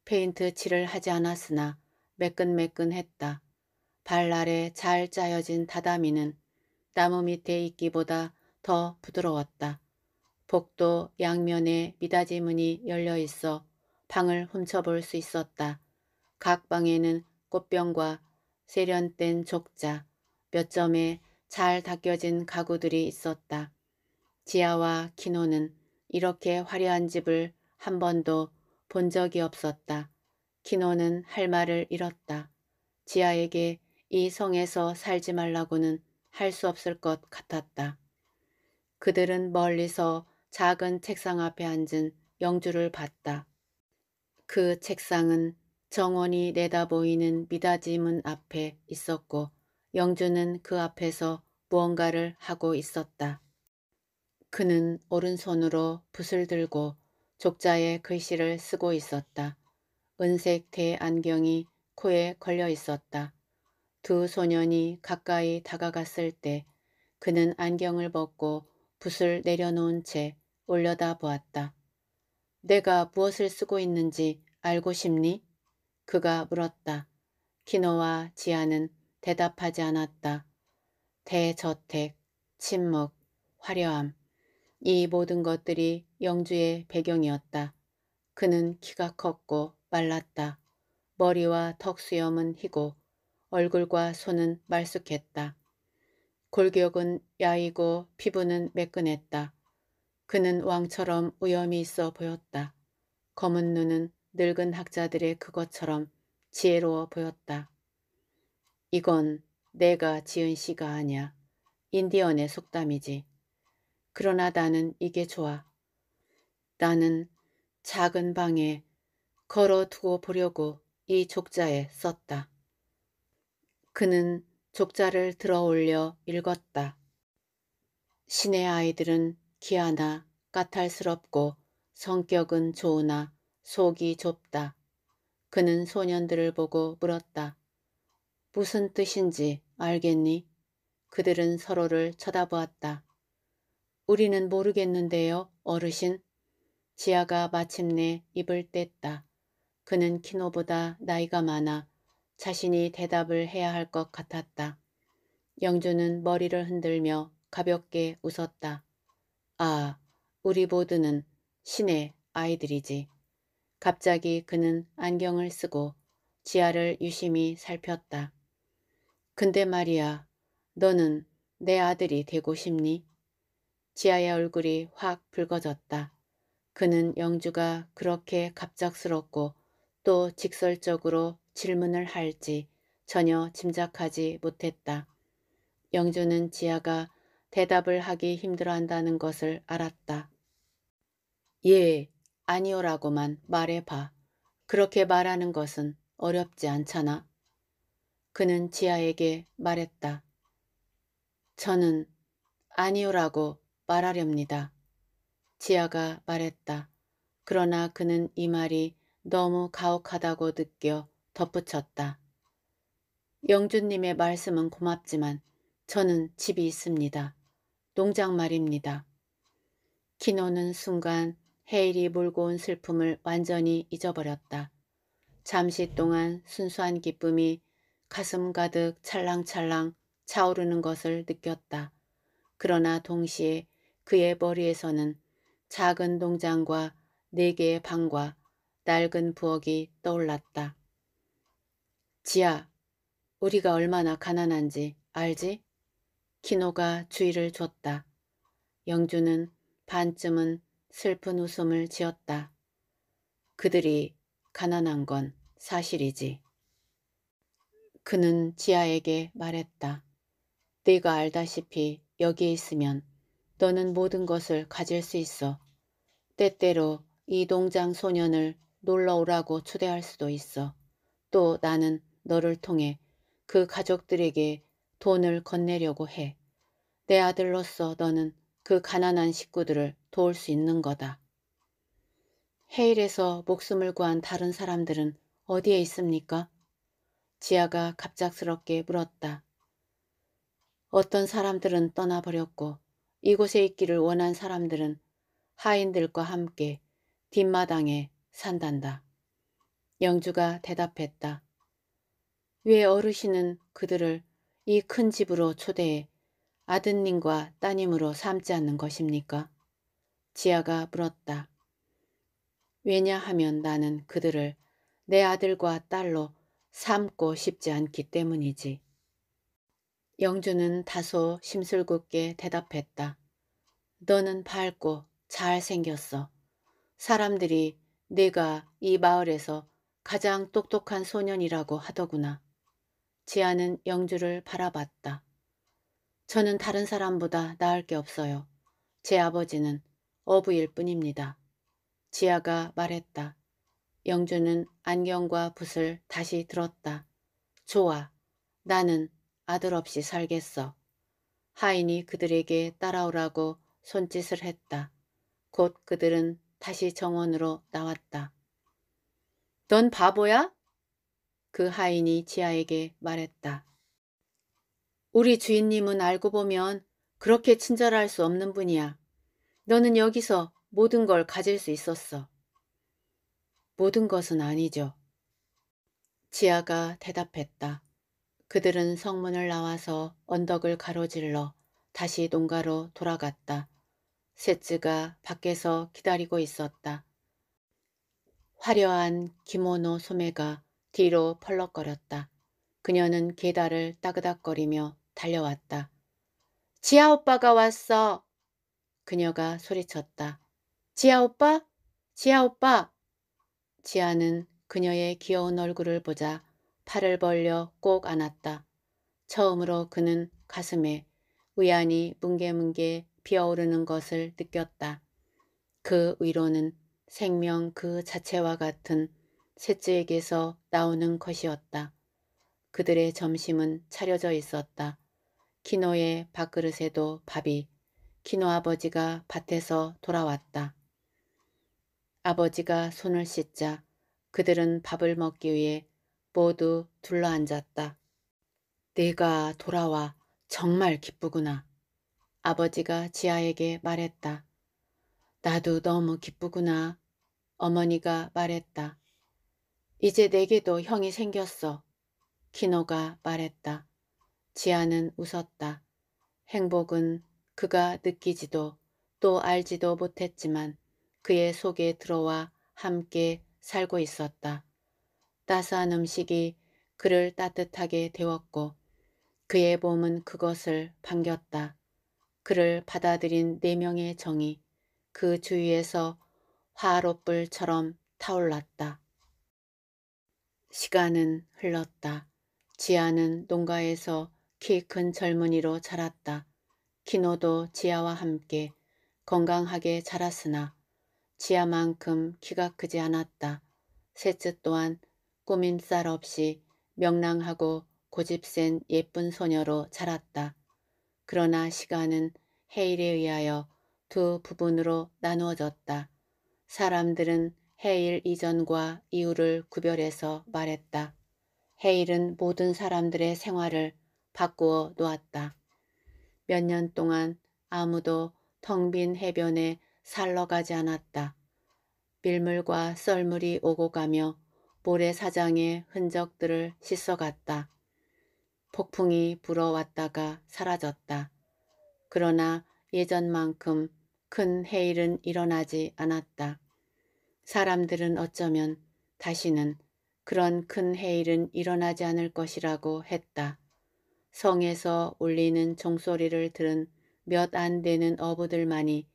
페인트 칠을 하지 않았으나 매끈매끈했다. 발 아래 잘 짜여진 다다미는 나무 밑에 있기보다 더 부드러웠다. 복도 양면에 미닫이 문이 열려 있어 방을 훔쳐볼 수 있었다. 각 방에는 꽃병과 세련된 족자몇 점의 잘 닦여진 가구들이 있었다. 지아와 키노는 이렇게 화려한 집을 한 번도 본 적이 없었다. 키노는 할 말을 잃었다. 지아에게 이 성에서 살지 말라고는 할 수 없을 것 같았다. 그들은 멀리서 작은 책상 앞에 앉은 영주를 봤다. 그 책상은 정원이 내다보이는 미닫이문 앞에 있었고 영주는 그 앞에서 무언가를 하고 있었다. 그는 오른손으로 붓을 들고 족자에 글씨를 쓰고 있었다. 은색 대안경이 코에 걸려 있었다. 두 소년이 가까이 다가갔을 때 그는 안경을 벗고 붓을 내려놓은 채 올려다 보았다. 내가 무엇을 쓰고 있는지 알고 싶니? 그가 물었다. 키노와 지아는 대답하지 않았다. 대저택, 침묵, 화려함. 이 모든 것들이 영주의 배경이었다. 그는 키가 컸고 말랐다. 머리와 턱수염은 희고 얼굴과 손은 말쑥했다. 골격은 야이고 피부는 매끈했다. 그는 왕처럼 위엄이 있어 보였다. 검은 눈은 늙은 학자들의 그것처럼 지혜로워 보였다. 이건 내가 지은 시가 아니야. 인디언의 속담이지. 그러나 나는 이게 좋아. 나는 작은 방에 걸어두고 보려고 이 족자에 썼다. 그는 족자를 들어 올려 읽었다. 신의 아이들은 기하나 까탈스럽고 성격은 좋으나 속이 좁다. 그는 소년들을 보고 물었다. 무슨 뜻인지 알겠니? 그들은 서로를 쳐다보았다. 우리는 모르겠는데요, 어르신. 지아가 마침내 입을 뗐다. 그는 키노보다 나이가 많아 자신이 대답을 해야 할 것 같았다. 영주는 머리를 흔들며 가볍게 웃었다. 아, 우리 모두는 신의 아이들이지. 갑자기 그는 안경을 쓰고 지아를 유심히 살폈다. 근데 말이야, 너는 내 아들이 되고 싶니? 지아의 얼굴이 확 붉어졌다. 그는 영주가 그렇게 갑작스럽고 또 직설적으로 질문을 할지 전혀 짐작하지 못했다. 영주는 지아가 대답을 하기 힘들어한다는 것을 알았다. 예, 아니오라고만 말해봐. 그렇게 말하는 것은 어렵지 않잖아. 그는 지아에게 말했다. 저는 아니오라고 말하렵니다. 지아가 말했다. 그러나 그는 이 말이 너무 가혹하다고 느껴 덧붙였다. 영주님의 말씀은 고맙지만 저는 집이 있습니다. 농장 말입니다. 키노는 순간 헤일이 몰고 온 슬픔을 완전히 잊어버렸다. 잠시 동안 순수한 기쁨이 가슴 가득 찰랑찰랑 차오르는 것을 느꼈다. 그러나 동시에 그의 머리에서는 작은 농장과 네 개의 방과 낡은 부엌이 떠올랐다. 지아, 우리가 얼마나 가난한지 알지? 키노가 주의를 줬다. 영주는 반쯤은 슬픈 웃음을 지었다. 그들이 가난한 건 사실이지. 그는 지아에게 말했다. 네가 알다시피 여기에 있으면 너는 모든 것을 가질 수 있어. 때때로 이 동장 소년을 놀러 오라고 초대할 수도 있어. 또 나는 너를 통해 그 가족들에게 돈을 건네려고 해. 내 아들로서 너는 그 가난한 식구들을 도울 수 있는 거다. 해일에서 목숨을 구한 다른 사람들은 어디에 있습니까? 지아가 갑작스럽게 물었다. 어떤 사람들은 떠나버렸고 이곳에 있기를 원한 사람들은 하인들과 함께 뒷마당에 산단다. 영주가 대답했다. 왜 어르신은 그들을 이큰 집으로 초대해 아드님과 따님으로 삼지 않는 것입니까? 지아가 물었다. 왜냐하면 나는 그들을 내 아들과 딸로 삼고 싶지 않기 때문이지. 영주는 다소 심술궂게 대답했다. 너는 밝고 잘생겼어. 사람들이 네가 이 마을에서 가장 똑똑한 소년이라고 하더구나. 지아는 영주를 바라봤다. 저는 다른 사람보다 나을 게 없어요. 제 아버지는 어부일 뿐입니다. 지아가 말했다. 영주는 안경과 붓을 다시 들었다. 좋아. 나는 아들 없이 살겠어. 하인이 그들에게 따라오라고 손짓을 했다. 곧 그들은 다시 정원으로 나왔다. 넌 바보야? 그 하인이 지아에게 말했다. 우리 주인님은 알고 보면 그렇게 친절할 수 없는 분이야. 너는 여기서 모든 걸 가질 수 있었어. 모든 것은 아니죠. 지아가 대답했다. 그들은 성문을 나와서 언덕을 가로질러 다시 농가로 돌아갔다. 셋츠가 밖에서 기다리고 있었다. 화려한 기모노 소매가 뒤로 펄럭거렸다. 그녀는 계단을 따그닥거리며 달려왔다. 지아 오빠가 왔어. 그녀가 소리쳤다. 지아 오빠? 지아 오빠! 지아는 그녀의 귀여운 얼굴을 보자 팔을 벌려 꼭 안았다. 처음으로 그는 가슴에 우연히 뭉게뭉게 비어오르는 것을 느꼈다. 그 위로는 생명 그 자체와 같은 셋째에게서 나오는 것이었다. 그들의 점심은 차려져 있었다. 키노의 밥그릇에도 밥이 키노 아버지가 밭에서 돌아왔다. 아버지가 손을 씻자 그들은 밥을 먹기 위해 모두 둘러앉았다. 내가 돌아와 정말 기쁘구나. 아버지가 지아에게 말했다. 나도 너무 기쁘구나. 어머니가 말했다. 이제 내게도 형이 생겼어. 키노가 말했다. 지아는 웃었다. 행복은 그가 느끼지도 또 알지도 못했지만 그의 속에 들어와 함께 살고 있었다. 따스한 음식이 그를 따뜻하게 데웠고 그의 몸은 그것을 반겼다. 그를 받아들인 네 명의 정이 그 주위에서 화롯불처럼 타올랐다. 시간은 흘렀다. 지아는 농가에서 키 큰 젊은이로 자랐다. 키노도 지아와 함께 건강하게 자랐으나 지아만큼 키가 크지 않았다. 셋째 또한 꾸밈살 없이 명랑하고 고집센 예쁜 소녀로 자랐다. 그러나 시간은 해일에 의하여 두 부분으로 나누어졌다. 사람들은 해일 이전과 이후를 구별해서 말했다. 해일은 모든 사람들의 생활을 바꾸어 놓았다. 몇 년 동안 아무도 텅 빈 해변에 살러 가지 않았다. 밀물과 썰물이 오고 가며 모래사장의 흔적들을 씻어갔다. 폭풍이 불어왔다가 사라졌다. 그러나 예전만큼 큰 해일은 일어나지 않았다. 사람들은 어쩌면 다시는 그런 큰 해일은 일어나지 않을 것이라고 했다. 성에서 울리는 종소리를 들은 몇 안 되는 어부들만이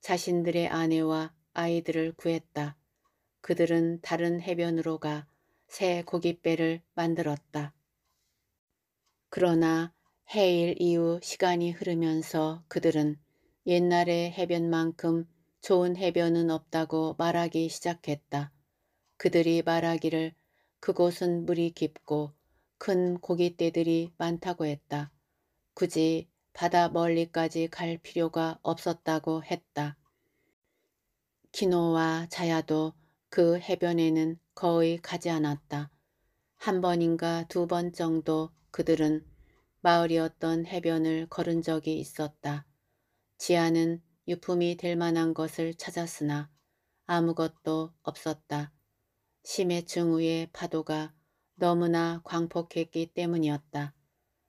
자신들의 아내와 아이들을 구했다. 그들은 다른 해변으로 가 새 고깃배를 만들었다. 그러나 해일 이후 시간이 흐르면서 그들은 옛날의 해변만큼 좋은 해변은 없다고 말하기 시작했다. 그들이 말하기를 그곳은 물이 깊고 큰 고깃대들이 많다고 했다. 굳이 바다 멀리까지 갈 필요가 없었다고 했다. 키노와 자야도 그 해변에는 거의 가지 않았다. 한 번인가 두 번 정도 그들은 마을이었던 해변을 걸은 적이 있었다. 지아는 유품이 될 만한 것을 찾았으나 아무것도 없었다. 심해증후의 파도가 너무나 광폭했기 때문이었다.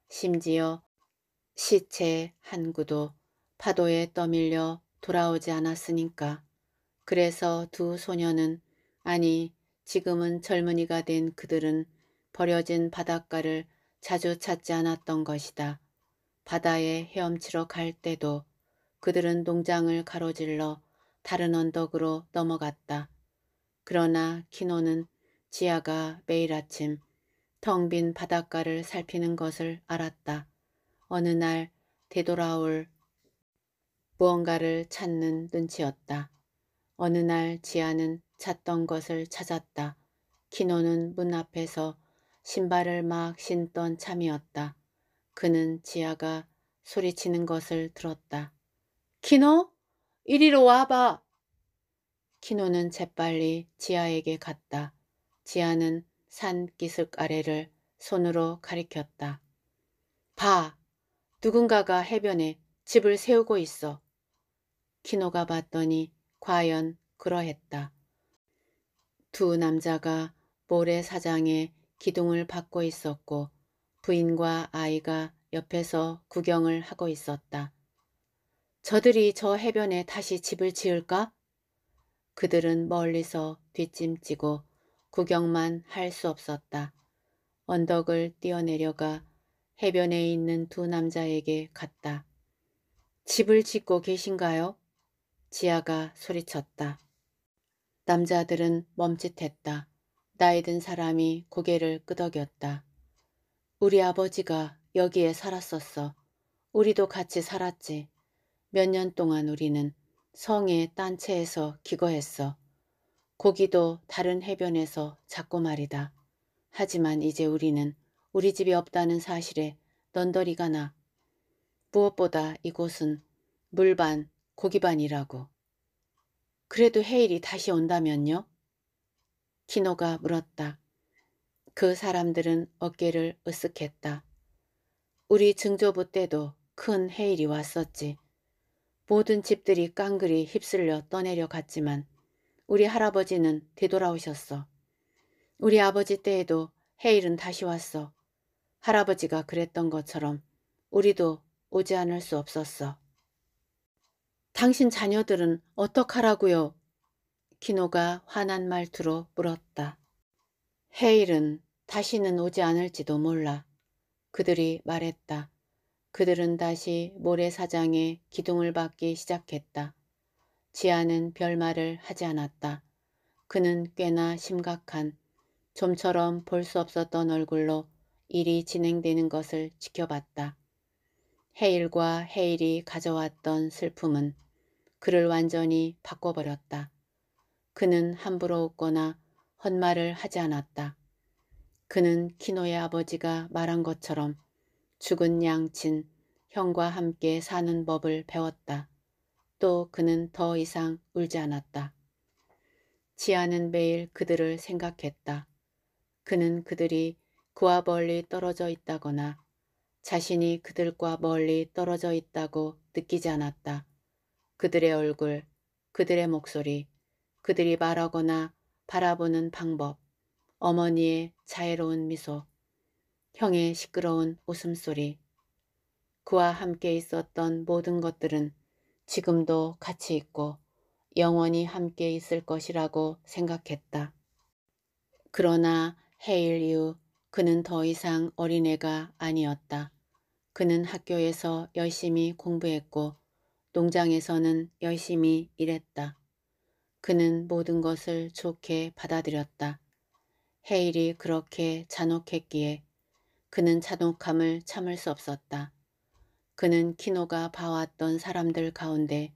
심지어 시체 한 구도 파도에 떠밀려 돌아오지 않았으니까. 그래서 두 소녀는 아니 지금은 젊은이가 된 그들은 버려진 바닷가를 자주 찾지 않았던 것이다. 바다에 헤엄치러 갈 때도 그들은 농장을 가로질러 다른 언덕으로 넘어갔다. 그러나 키노는 지아가 매일 아침 텅 빈 바닷가를 살피는 것을 알았다. 어느 날 되돌아올 무언가를 찾는 눈치였다. 어느 날 지아는 찾던 것을 찾았다. 키노는 문 앞에서 신발을 막 신던 참이었다. 그는 지아가 소리치는 것을 들었다. 키노, 이리로 와봐. 키노는 재빨리 지아에게 갔다. 지아는 산 기슭 아래를 손으로 가리켰다. 봐, 누군가가 해변에 집을 세우고 있어. 키노가 봤더니 과연 그러했다. 두 남자가 모래사장에 기둥을 받고 있었고 부인과 아이가 옆에서 구경을 하고 있었다. 저들이 저 해변에 다시 집을 지을까? 그들은 멀리서 뒷짐지고 구경만 할 수 없었다. 언덕을 뛰어내려가 해변에 있는 두 남자에게 갔다. 집을 짓고 계신가요? 지아가 소리쳤다. 남자들은 멈칫했다. 나이 든 사람이 고개를 끄덕였다. 우리 아버지가 여기에 살았었어. 우리도 같이 살았지. 몇년 동안 우리는 성의 딴체에서 기거했어. 고기도 다른 해변에서 자꾸 말이다. 하지만 이제 우리는 우리 집이 없다는 사실에 넌더리가 나. 무엇보다 이곳은 물반, 고기반이라고. 그래도 헤일이 다시 온다면요? 키노가 물었다. 그 사람들은 어깨를 으쓱했다. 우리 증조부 때도 큰 헤일이 왔었지. 모든 집들이 깡그리 휩쓸려 떠내려 갔지만 우리 할아버지는 되돌아오셨어. 우리 아버지 때에도 헤일은 다시 왔어. 할아버지가 그랬던 것처럼 우리도 오지 않을 수 없었어. 당신 자녀들은 어떡하라고요? 키노가 화난 말투로 물었다. 헤일은 다시는 오지 않을지도 몰라. 그들이 말했다. 그들은 다시 모래사장에 기둥을 받기 시작했다. 지아는 별말을 하지 않았다. 그는 꽤나 심각한 좀처럼 볼 수 없었던 얼굴로 일이 진행되는 것을 지켜봤다. 헤일과 헤일이 가져왔던 슬픔은 그를 완전히 바꿔버렸다. 그는 함부로 웃거나 헛말을 하지 않았다. 그는 키노의 아버지가 말한 것처럼 죽은 양친, 형과 함께 사는 법을 배웠다. 또 그는 더 이상 울지 않았다. 지아는 매일 그들을 생각했다. 그는 그들이 그와 멀리 떨어져 있다거나 자신이 그들과 멀리 떨어져 있다고 느끼지 않았다. 그들의 얼굴, 그들의 목소리, 그들이 말하거나 바라보는 방법, 어머니의 자애로운 미소, 형의 시끄러운 웃음소리. 그와 함께 있었던 모든 것들은 지금도 같이 있고 영원히 함께 있을 것이라고 생각했다. 그러나 해일 이후 그는 더 이상 어린애가 아니었다. 그는 학교에서 열심히 공부했고 농장에서는 열심히 일했다. 그는 모든 것을 좋게 받아들였다. 헤일이 그렇게 잔혹했기에 그는 자동함을 참을 수 없었다. 그는 키노가 봐왔던 사람들 가운데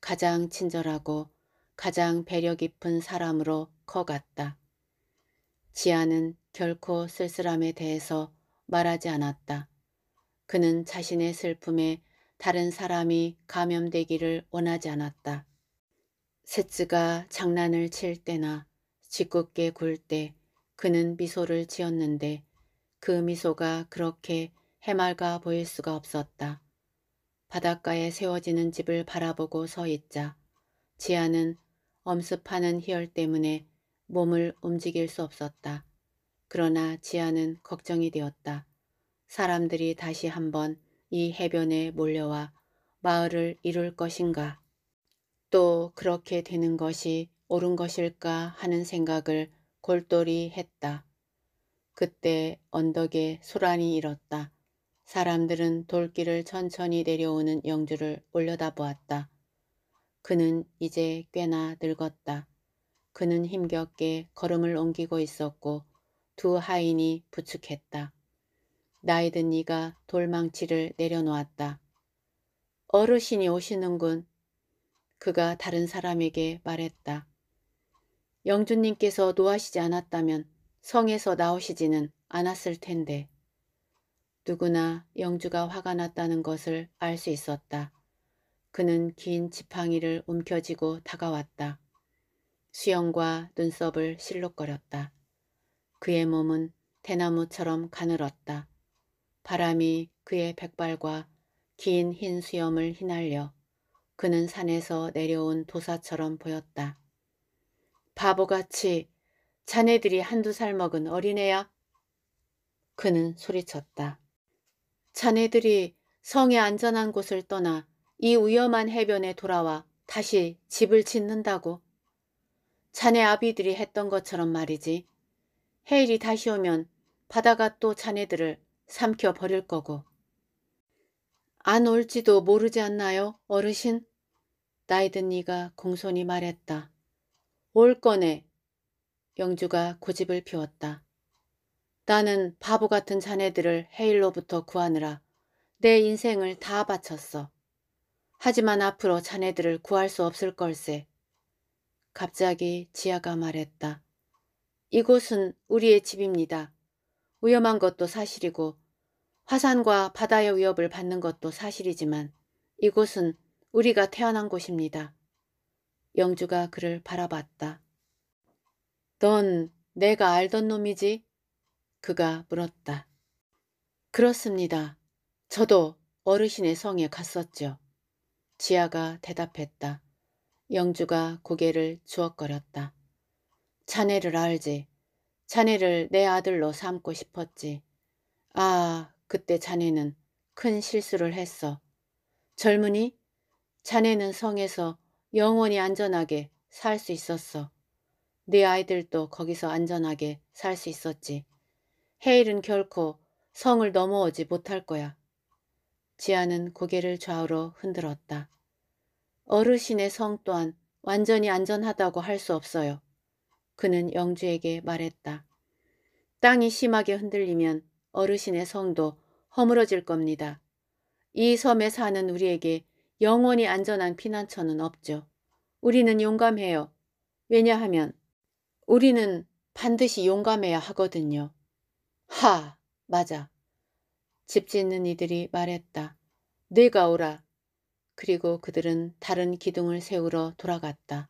가장 친절하고 가장 배려 깊은 사람으로 커갔다. 지아는 결코 쓸쓸함에 대해서 말하지 않았다. 그는 자신의 슬픔에 다른 사람이 감염되기를 원하지 않았다. 세츠가 장난을 칠 때나 짓궂게 굴 때 그는 미소를 지었는데 그 미소가 그렇게 해맑아 보일 수가 없었다. 바닷가에 세워지는 집을 바라보고 서 있자 지아는 엄습하는 희열 때문에 몸을 움직일 수 없었다. 그러나 지아는 걱정이 되었다. 사람들이 다시 한번 이 해변에 몰려와 마을을 이룰 것인가 또 그렇게 되는 것이 옳은 것일까 하는 생각을 골똘히 했다. 그때 언덕에 소란이 일었다. 사람들은 돌길을 천천히 내려오는 영주를 올려다보았다. 그는 이제 꽤나 늙었다. 그는 힘겹게 걸음을 옮기고 있었고 두 하인이 부축했다. 나이든 이가 돌망치를 내려놓았다. 어르신이 오시는군. 그가 다른 사람에게 말했다. 영주님께서 노하시지 않았다면 성에서 나오시지는 않았을 텐데 누구나 영주가 화가 났다는 것을 알 수 있었다. 그는 긴 지팡이를 움켜쥐고 다가왔다. 수영과 눈썹을 실룩거렸다. 그의 몸은 대나무처럼 가늘었다. 바람이 그의 백발과 긴 흰 수염을 휘날려 그는 산에서 내려온 도사처럼 보였다. 바보같이 자네들이 한두 살 먹은 어린애야. 그는 소리쳤다. 자네들이 성의 안전한 곳을 떠나 이 위험한 해변에 돌아와 다시 집을 짓는다고. 자네 아비들이 했던 것처럼 말이지. 해일이 다시 오면 바다가 또 자네들을 삼켜 버릴 거고. 안 올지도 모르지 않나요, 어르신? 나이 든니가 공손히 말했다. 올 거네, 영주가 고집을 피웠다. 나는 바보 같은 자네들을 헤일로부터 구하느라 내 인생을 다 바쳤어. 하지만 앞으로 자네들을 구할 수 없을 걸세. 갑자기 지아가 말했다. 이곳은 우리의 집입니다. 위험한 것도 사실이고 화산과 바다의 위협을 받는 것도 사실이지만 이곳은 우리가 태어난 곳입니다. 영주가 그를 바라봤다. 넌 내가 알던 놈이지? 그가 물었다. 그렇습니다. 저도 어르신의 성에 갔었죠. 지아가 대답했다. 영주가 고개를 주걱거렸다. 자네를 알지. 자네를 내 아들로 삼고 싶었지. 아, 그때 자네는 큰 실수를 했어. 젊은이, 자네는 성에서 영원히 안전하게 살 수 있었어. 네 아이들도 거기서 안전하게 살 수 있었지. 헤일은 결코 성을 넘어오지 못할 거야. 지아는 고개를 좌우로 흔들었다. 어르신의 성 또한 완전히 안전하다고 할 수 없어요. 그는 영주에게 말했다. 땅이 심하게 흔들리면 어르신의 성도 허물어질 겁니다. 이 섬에 사는 우리에게 영원히 안전한 피난처는 없죠. 우리는 용감해요. 왜냐하면 우리는 반드시 용감해야 하거든요. 하, 맞아. 집 짓는 이들이 말했다. 네가 오라. 그리고 그들은 다른 기둥을 세우러 돌아갔다.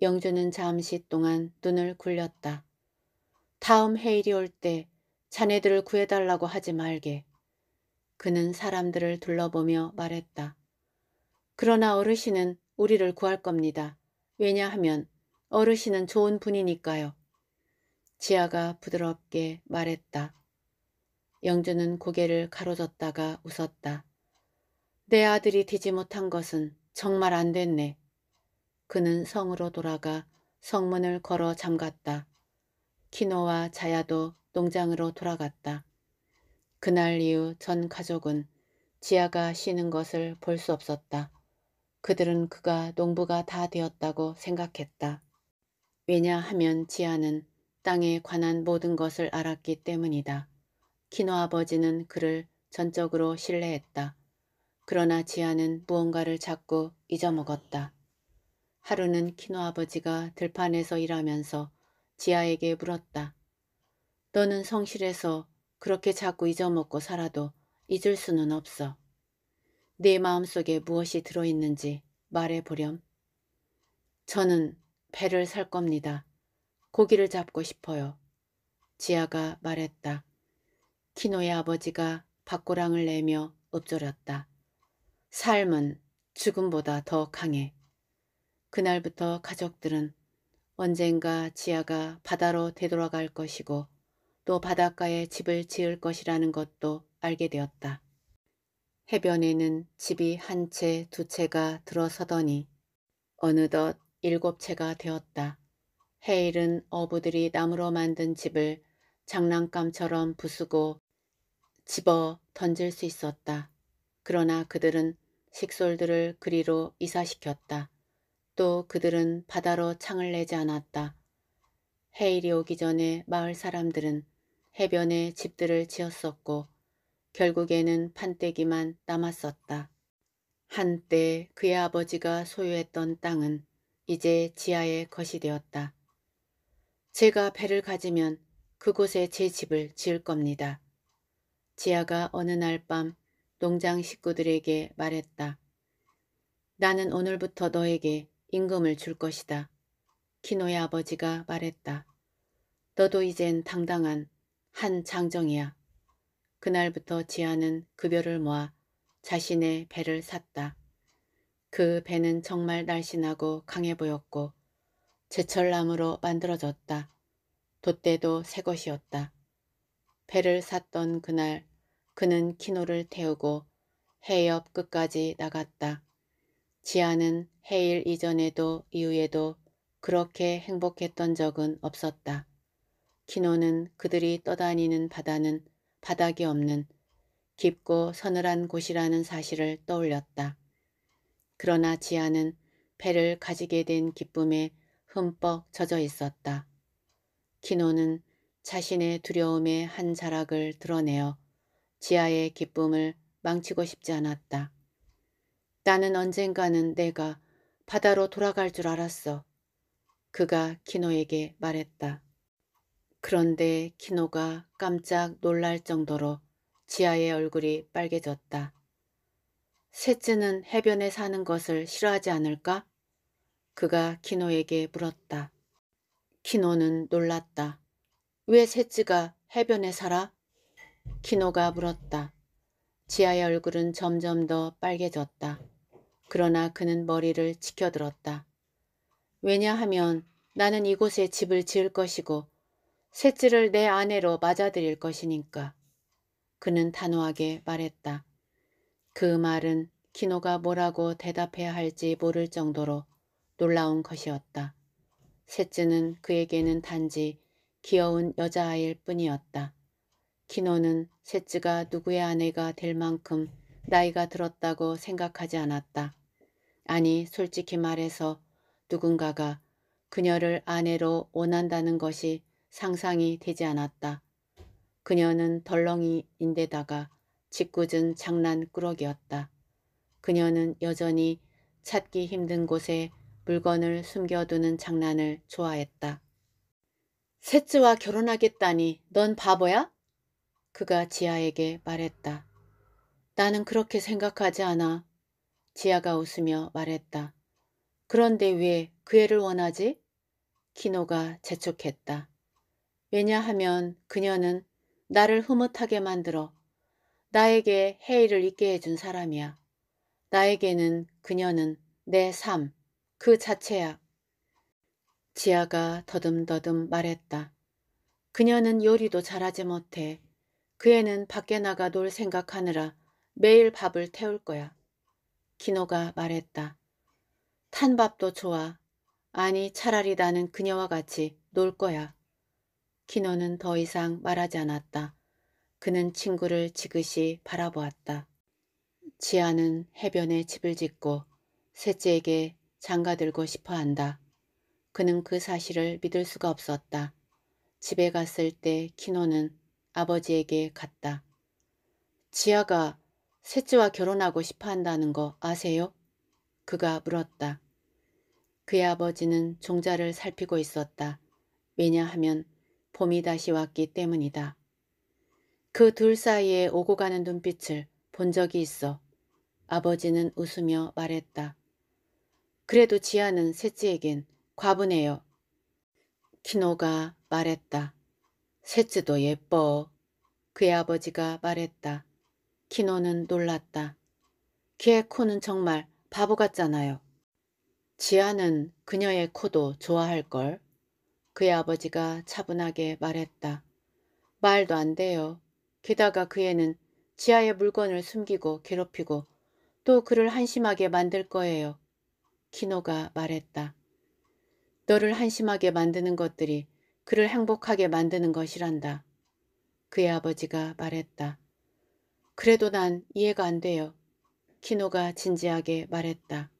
영주는 잠시 동안 눈을 굴렸다. 다음 해일이 올 때 자네들을 구해달라고 하지 말게. 그는 사람들을 둘러보며 말했다. 그러나 어르신은 우리를 구할 겁니다. 왜냐하면 어르신은 좋은 분이니까요. 지아가 부드럽게 말했다. 영주는 고개를 가로졌다가 웃었다. 내 아들이 되지 못한 것은 정말 안 됐네. 그는 성으로 돌아가 성문을 걸어 잠갔다. 키노와 자야도 농장으로 돌아갔다. 그날 이후 전 가족은 지아가 쉬는 것을 볼 수 없었다. 그들은 그가 농부가 다 되었다고 생각했다. 왜냐하면 지아는 땅에 관한 모든 것을 알았기 때문이다. 키노 아버지는 그를 전적으로 신뢰했다. 그러나 지아는 무언가를 자꾸 잊어먹었다. 하루는 키노 아버지가 들판에서 일하면서 지아에게 물었다. 너는 성실해서 그렇게 자꾸 잊어먹고 살아도 잊을 수는 없어. 내 네 마음속에 무엇이 들어있는지 말해보렴. 저는 배를 살 겁니다. 고기를 잡고 싶어요. 지아가 말했다. 키노의 아버지가 밥고랑을 내며 읊조렸다. 삶은 죽음보다 더 강해. 그날부터 가족들은 언젠가 지아가 바다로 되돌아갈 것이고 또 바닷가에 집을 지을 것이라는 것도 알게 되었다. 해변에는 집이 한 채, 두 채가 들어서더니 어느덧 일곱 채가 되었다. 헤일은 어부들이 나무로 만든 집을 장난감처럼 부수고 집어 던질 수 있었다. 그러나 그들은 식솔들을 그리로 이사시켰다. 또 그들은 바다로 창을 내지 않았다. 헤일이 오기 전에 마을 사람들은 해변에 집들을 지었었고 결국에는 판때기만 남았었다. 한때 그의 아버지가 소유했던 땅은 이제 지하의 것이 되었다. 제가 배를 가지면 그곳에 제 집을 지을 겁니다. 지아가 어느 날 밤 농장 식구들에게 말했다. 나는 오늘부터 너에게 임금을 줄 것이다. 키노의 아버지가 말했다. 너도 이젠 당당한 한 장정이야. 그날부터 지아는 급여를 모아 자신의 배를 샀다. 그 배는 정말 날씬하고 강해 보였고 제철나무로 만들어졌다. 돛대도 새 것이었다. 배를 샀던 그날 그는 키노를 태우고 해협 끝까지 나갔다. 지아는 해일 이전에도 이후에도 그렇게 행복했던 적은 없었다. 키노는 그들이 떠다니는 바다는 바닥이 없는 깊고 서늘한 곳이라는 사실을 떠올렸다. 그러나 지아는 배를 가지게 된 기쁨에 흠뻑 젖어 있었다. 키노는 자신의 두려움의 한 자락을 드러내어 지아의 기쁨을 망치고 싶지 않았다. 나는 언젠가는 내가 바다로 돌아갈 줄 알았어. 그가 키노에게 말했다. 그런데 키노가 깜짝 놀랄 정도로 지아의 얼굴이 빨개졌다. 셋째는 해변에 사는 것을 싫어하지 않을까? 그가 키노에게 물었다. 키노는 놀랐다. 왜 셋째가 해변에 살아? 키노가 물었다. 지아의 얼굴은 점점 더 빨개졌다. 그러나 그는 머리를 치켜들었다. 왜냐하면 나는 이곳에 집을 지을 것이고 셋째를 내 아내로 맞아들일 것이니까. 그는 단호하게 말했다. 그 말은 키노가 뭐라고 대답해야 할지 모를 정도로 놀라운 것이었다. 셋째는 그에게는 단지 귀여운 여자아이일 뿐이었다. 키노는 셋째가 누구의 아내가 될 만큼 나이가 들었다고 생각하지 않았다. 아니 솔직히 말해서 누군가가 그녀를 아내로 원한다는 것이 상상이 되지 않았다. 그녀는 덜렁이인데다가 짓궂은 장난꾸러기였다. 그녀는 여전히 찾기 힘든 곳에 물건을 숨겨두는 장난을 좋아했다. 셋째와 결혼하겠다니 넌 바보야? 그가 지아에게 말했다. 나는 그렇게 생각하지 않아. 지아가 웃으며 말했다. 그런데 왜 그 애를 원하지? 키노가 재촉했다. 왜냐하면 그녀는 나를 흐뭇하게 만들어 나에게 해의를있게 해준 사람이야. 나에게는 그녀는 내 삶, 그 자체야. 지아가 더듬더듬 말했다. 그녀는 요리도 잘하지 못해. 그 애는 밖에 나가 놀 생각하느라 매일 밥을 태울 거야. 기노가 말했다. 탄밥도 좋아. 아니 차라리 나는 그녀와 같이 놀 거야. 기노는더 이상 말하지 않았다. 그는 친구를 지그시 바라보았다. 지아는 해변에 집을 짓고 셋째에게 장가들고 싶어 한다. 그는 그 사실을 믿을 수가 없었다. 집에 갔을 때 키노는 아버지에게 갔다. 지아가 셋째와 결혼하고 싶어 한다는 거 아세요? 그가 물었다. 그의 아버지는 종자를 살피고 있었다. 왜냐하면 봄이 다시 왔기 때문이다. 그둘 사이에 오고 가는 눈빛을 본 적이 있어. 아버지는 웃으며 말했다. 그래도 지아는 셋째에겐 과분해요. 키노가 말했다. 셋째도 예뻐. 그의 아버지가 말했다. 키노는 놀랐다. 걔 코는 정말 바보 같잖아요. 지아는 그녀의 코도 좋아할걸. 그의 아버지가 차분하게 말했다. 말도 안 돼요. 게다가 그 애는 지하에 물건을 숨기고 괴롭히고 또 그를 한심하게 만들 거예요. 키노가 말했다. 너를 한심하게 만드는 것들이 그를 행복하게 만드는 것이란다. 그의 아버지가 말했다. 그래도 난 이해가 안 돼요. 키노가 진지하게 말했다.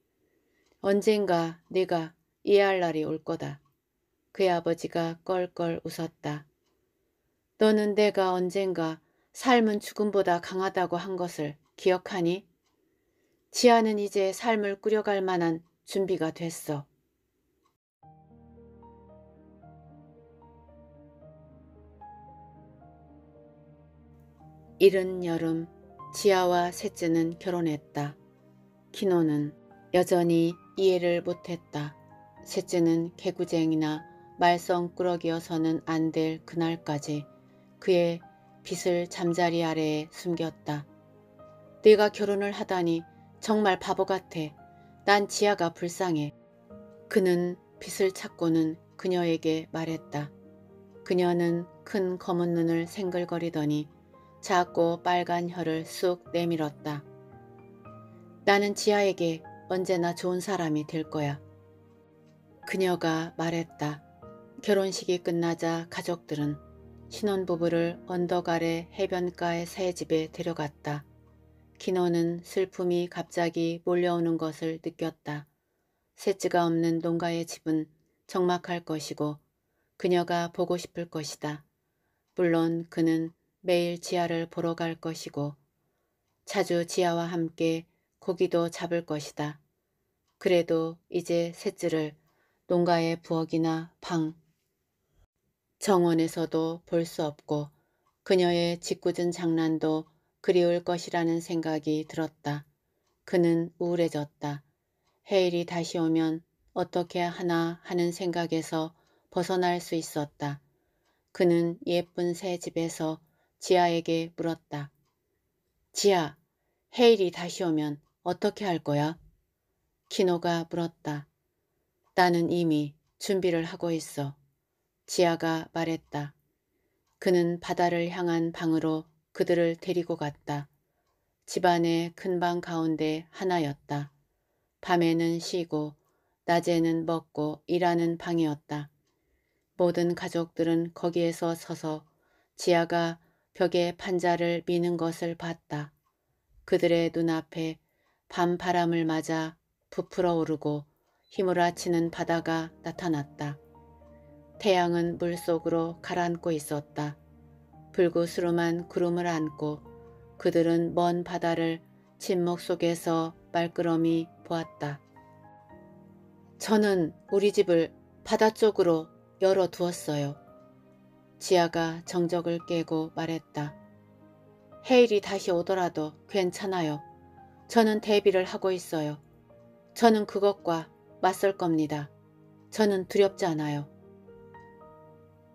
언젠가 네가 이해할 날이 올 거다. 그의 아버지가 껄껄 웃었다. 너는 내가 언젠가 삶은 죽음보다 강하다고 한 것을 기억하니 지아는 이제 삶을 꾸려갈 만한 준비가 됐어. 이른 여름 지아와 셋째는 결혼했다. 키노는 여전히 이해를 못했다. 셋째는 개구쟁이나 말썽꾸러기여서는 안 될 그날까지 그의 빛을 잠자리 아래에 숨겼다. 네가 결혼을 하다니 정말 바보 같아. 난 지아가 불쌍해. 그는 빛을 찾고는 그녀에게 말했다. 그녀는 큰 검은 눈을 생글거리더니 작고 빨간 혀를 쑥 내밀었다. 나는 지아에게 언제나 좋은 사람이 될 거야. 그녀가 말했다. 결혼식이 끝나자 가족들은 신혼부부를 언덕 아래 해변가의 새 집에 데려갔다. 키노는 슬픔이 갑자기 몰려오는 것을 느꼈다. 셋째가 없는 농가의 집은 적막할 것이고 그녀가 보고 싶을 것이다. 물론 그는 매일 지하를 보러 갈 것이고 자주 지하와 함께 고기도 잡을 것이다. 그래도 이제 셋째를 농가의 부엌이나 방, 정원에서도 볼 수 없고 그녀의 짓궂은 장난도 그리울 것이라는 생각이 들었다. 그는 우울해졌다. 헤일이 다시 오면 어떻게 하나 하는 생각에서 벗어날 수 있었다. 그는 예쁜 새 집에서 지아에게 물었다. 지아, 헤일이 다시 오면 어떻게 할 거야? 키노가 물었다. 나는 이미 준비를 하고 있어. 지아가 말했다. 그는 바다를 향한 방으로 그들을 데리고 갔다. 집안의 큰 방 가운데 하나였다. 밤에는 쉬고 낮에는 먹고 일하는 방이었다. 모든 가족들은 거기에서 서서 지아가 벽에 판자를 미는 것을 봤다. 그들의 눈앞에 밤바람을 맞아 부풀어 오르고 휘몰아치는 바다가 나타났다. 태양은 물속으로 가라앉고 있었다. 불구스름한 구름을 안고 그들은 먼 바다를 침묵 속에서 말끄러미 보았다. 저는 우리 집을 바다 쪽으로 열어두었어요. 지아가 정적을 깨고 말했다. 헤일이 다시 오더라도 괜찮아요. 저는 대비를 하고 있어요. 저는 그것과 맞설 겁니다. 저는 두렵지 않아요.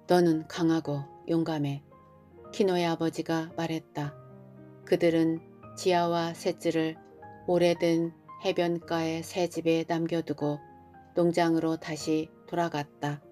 너는 강하고 용감해. 키노의 아버지가 말했다. 그들은 지아와 셋째를 오래된 해변가의 새 집에 남겨두고 농장으로 다시 돌아갔다.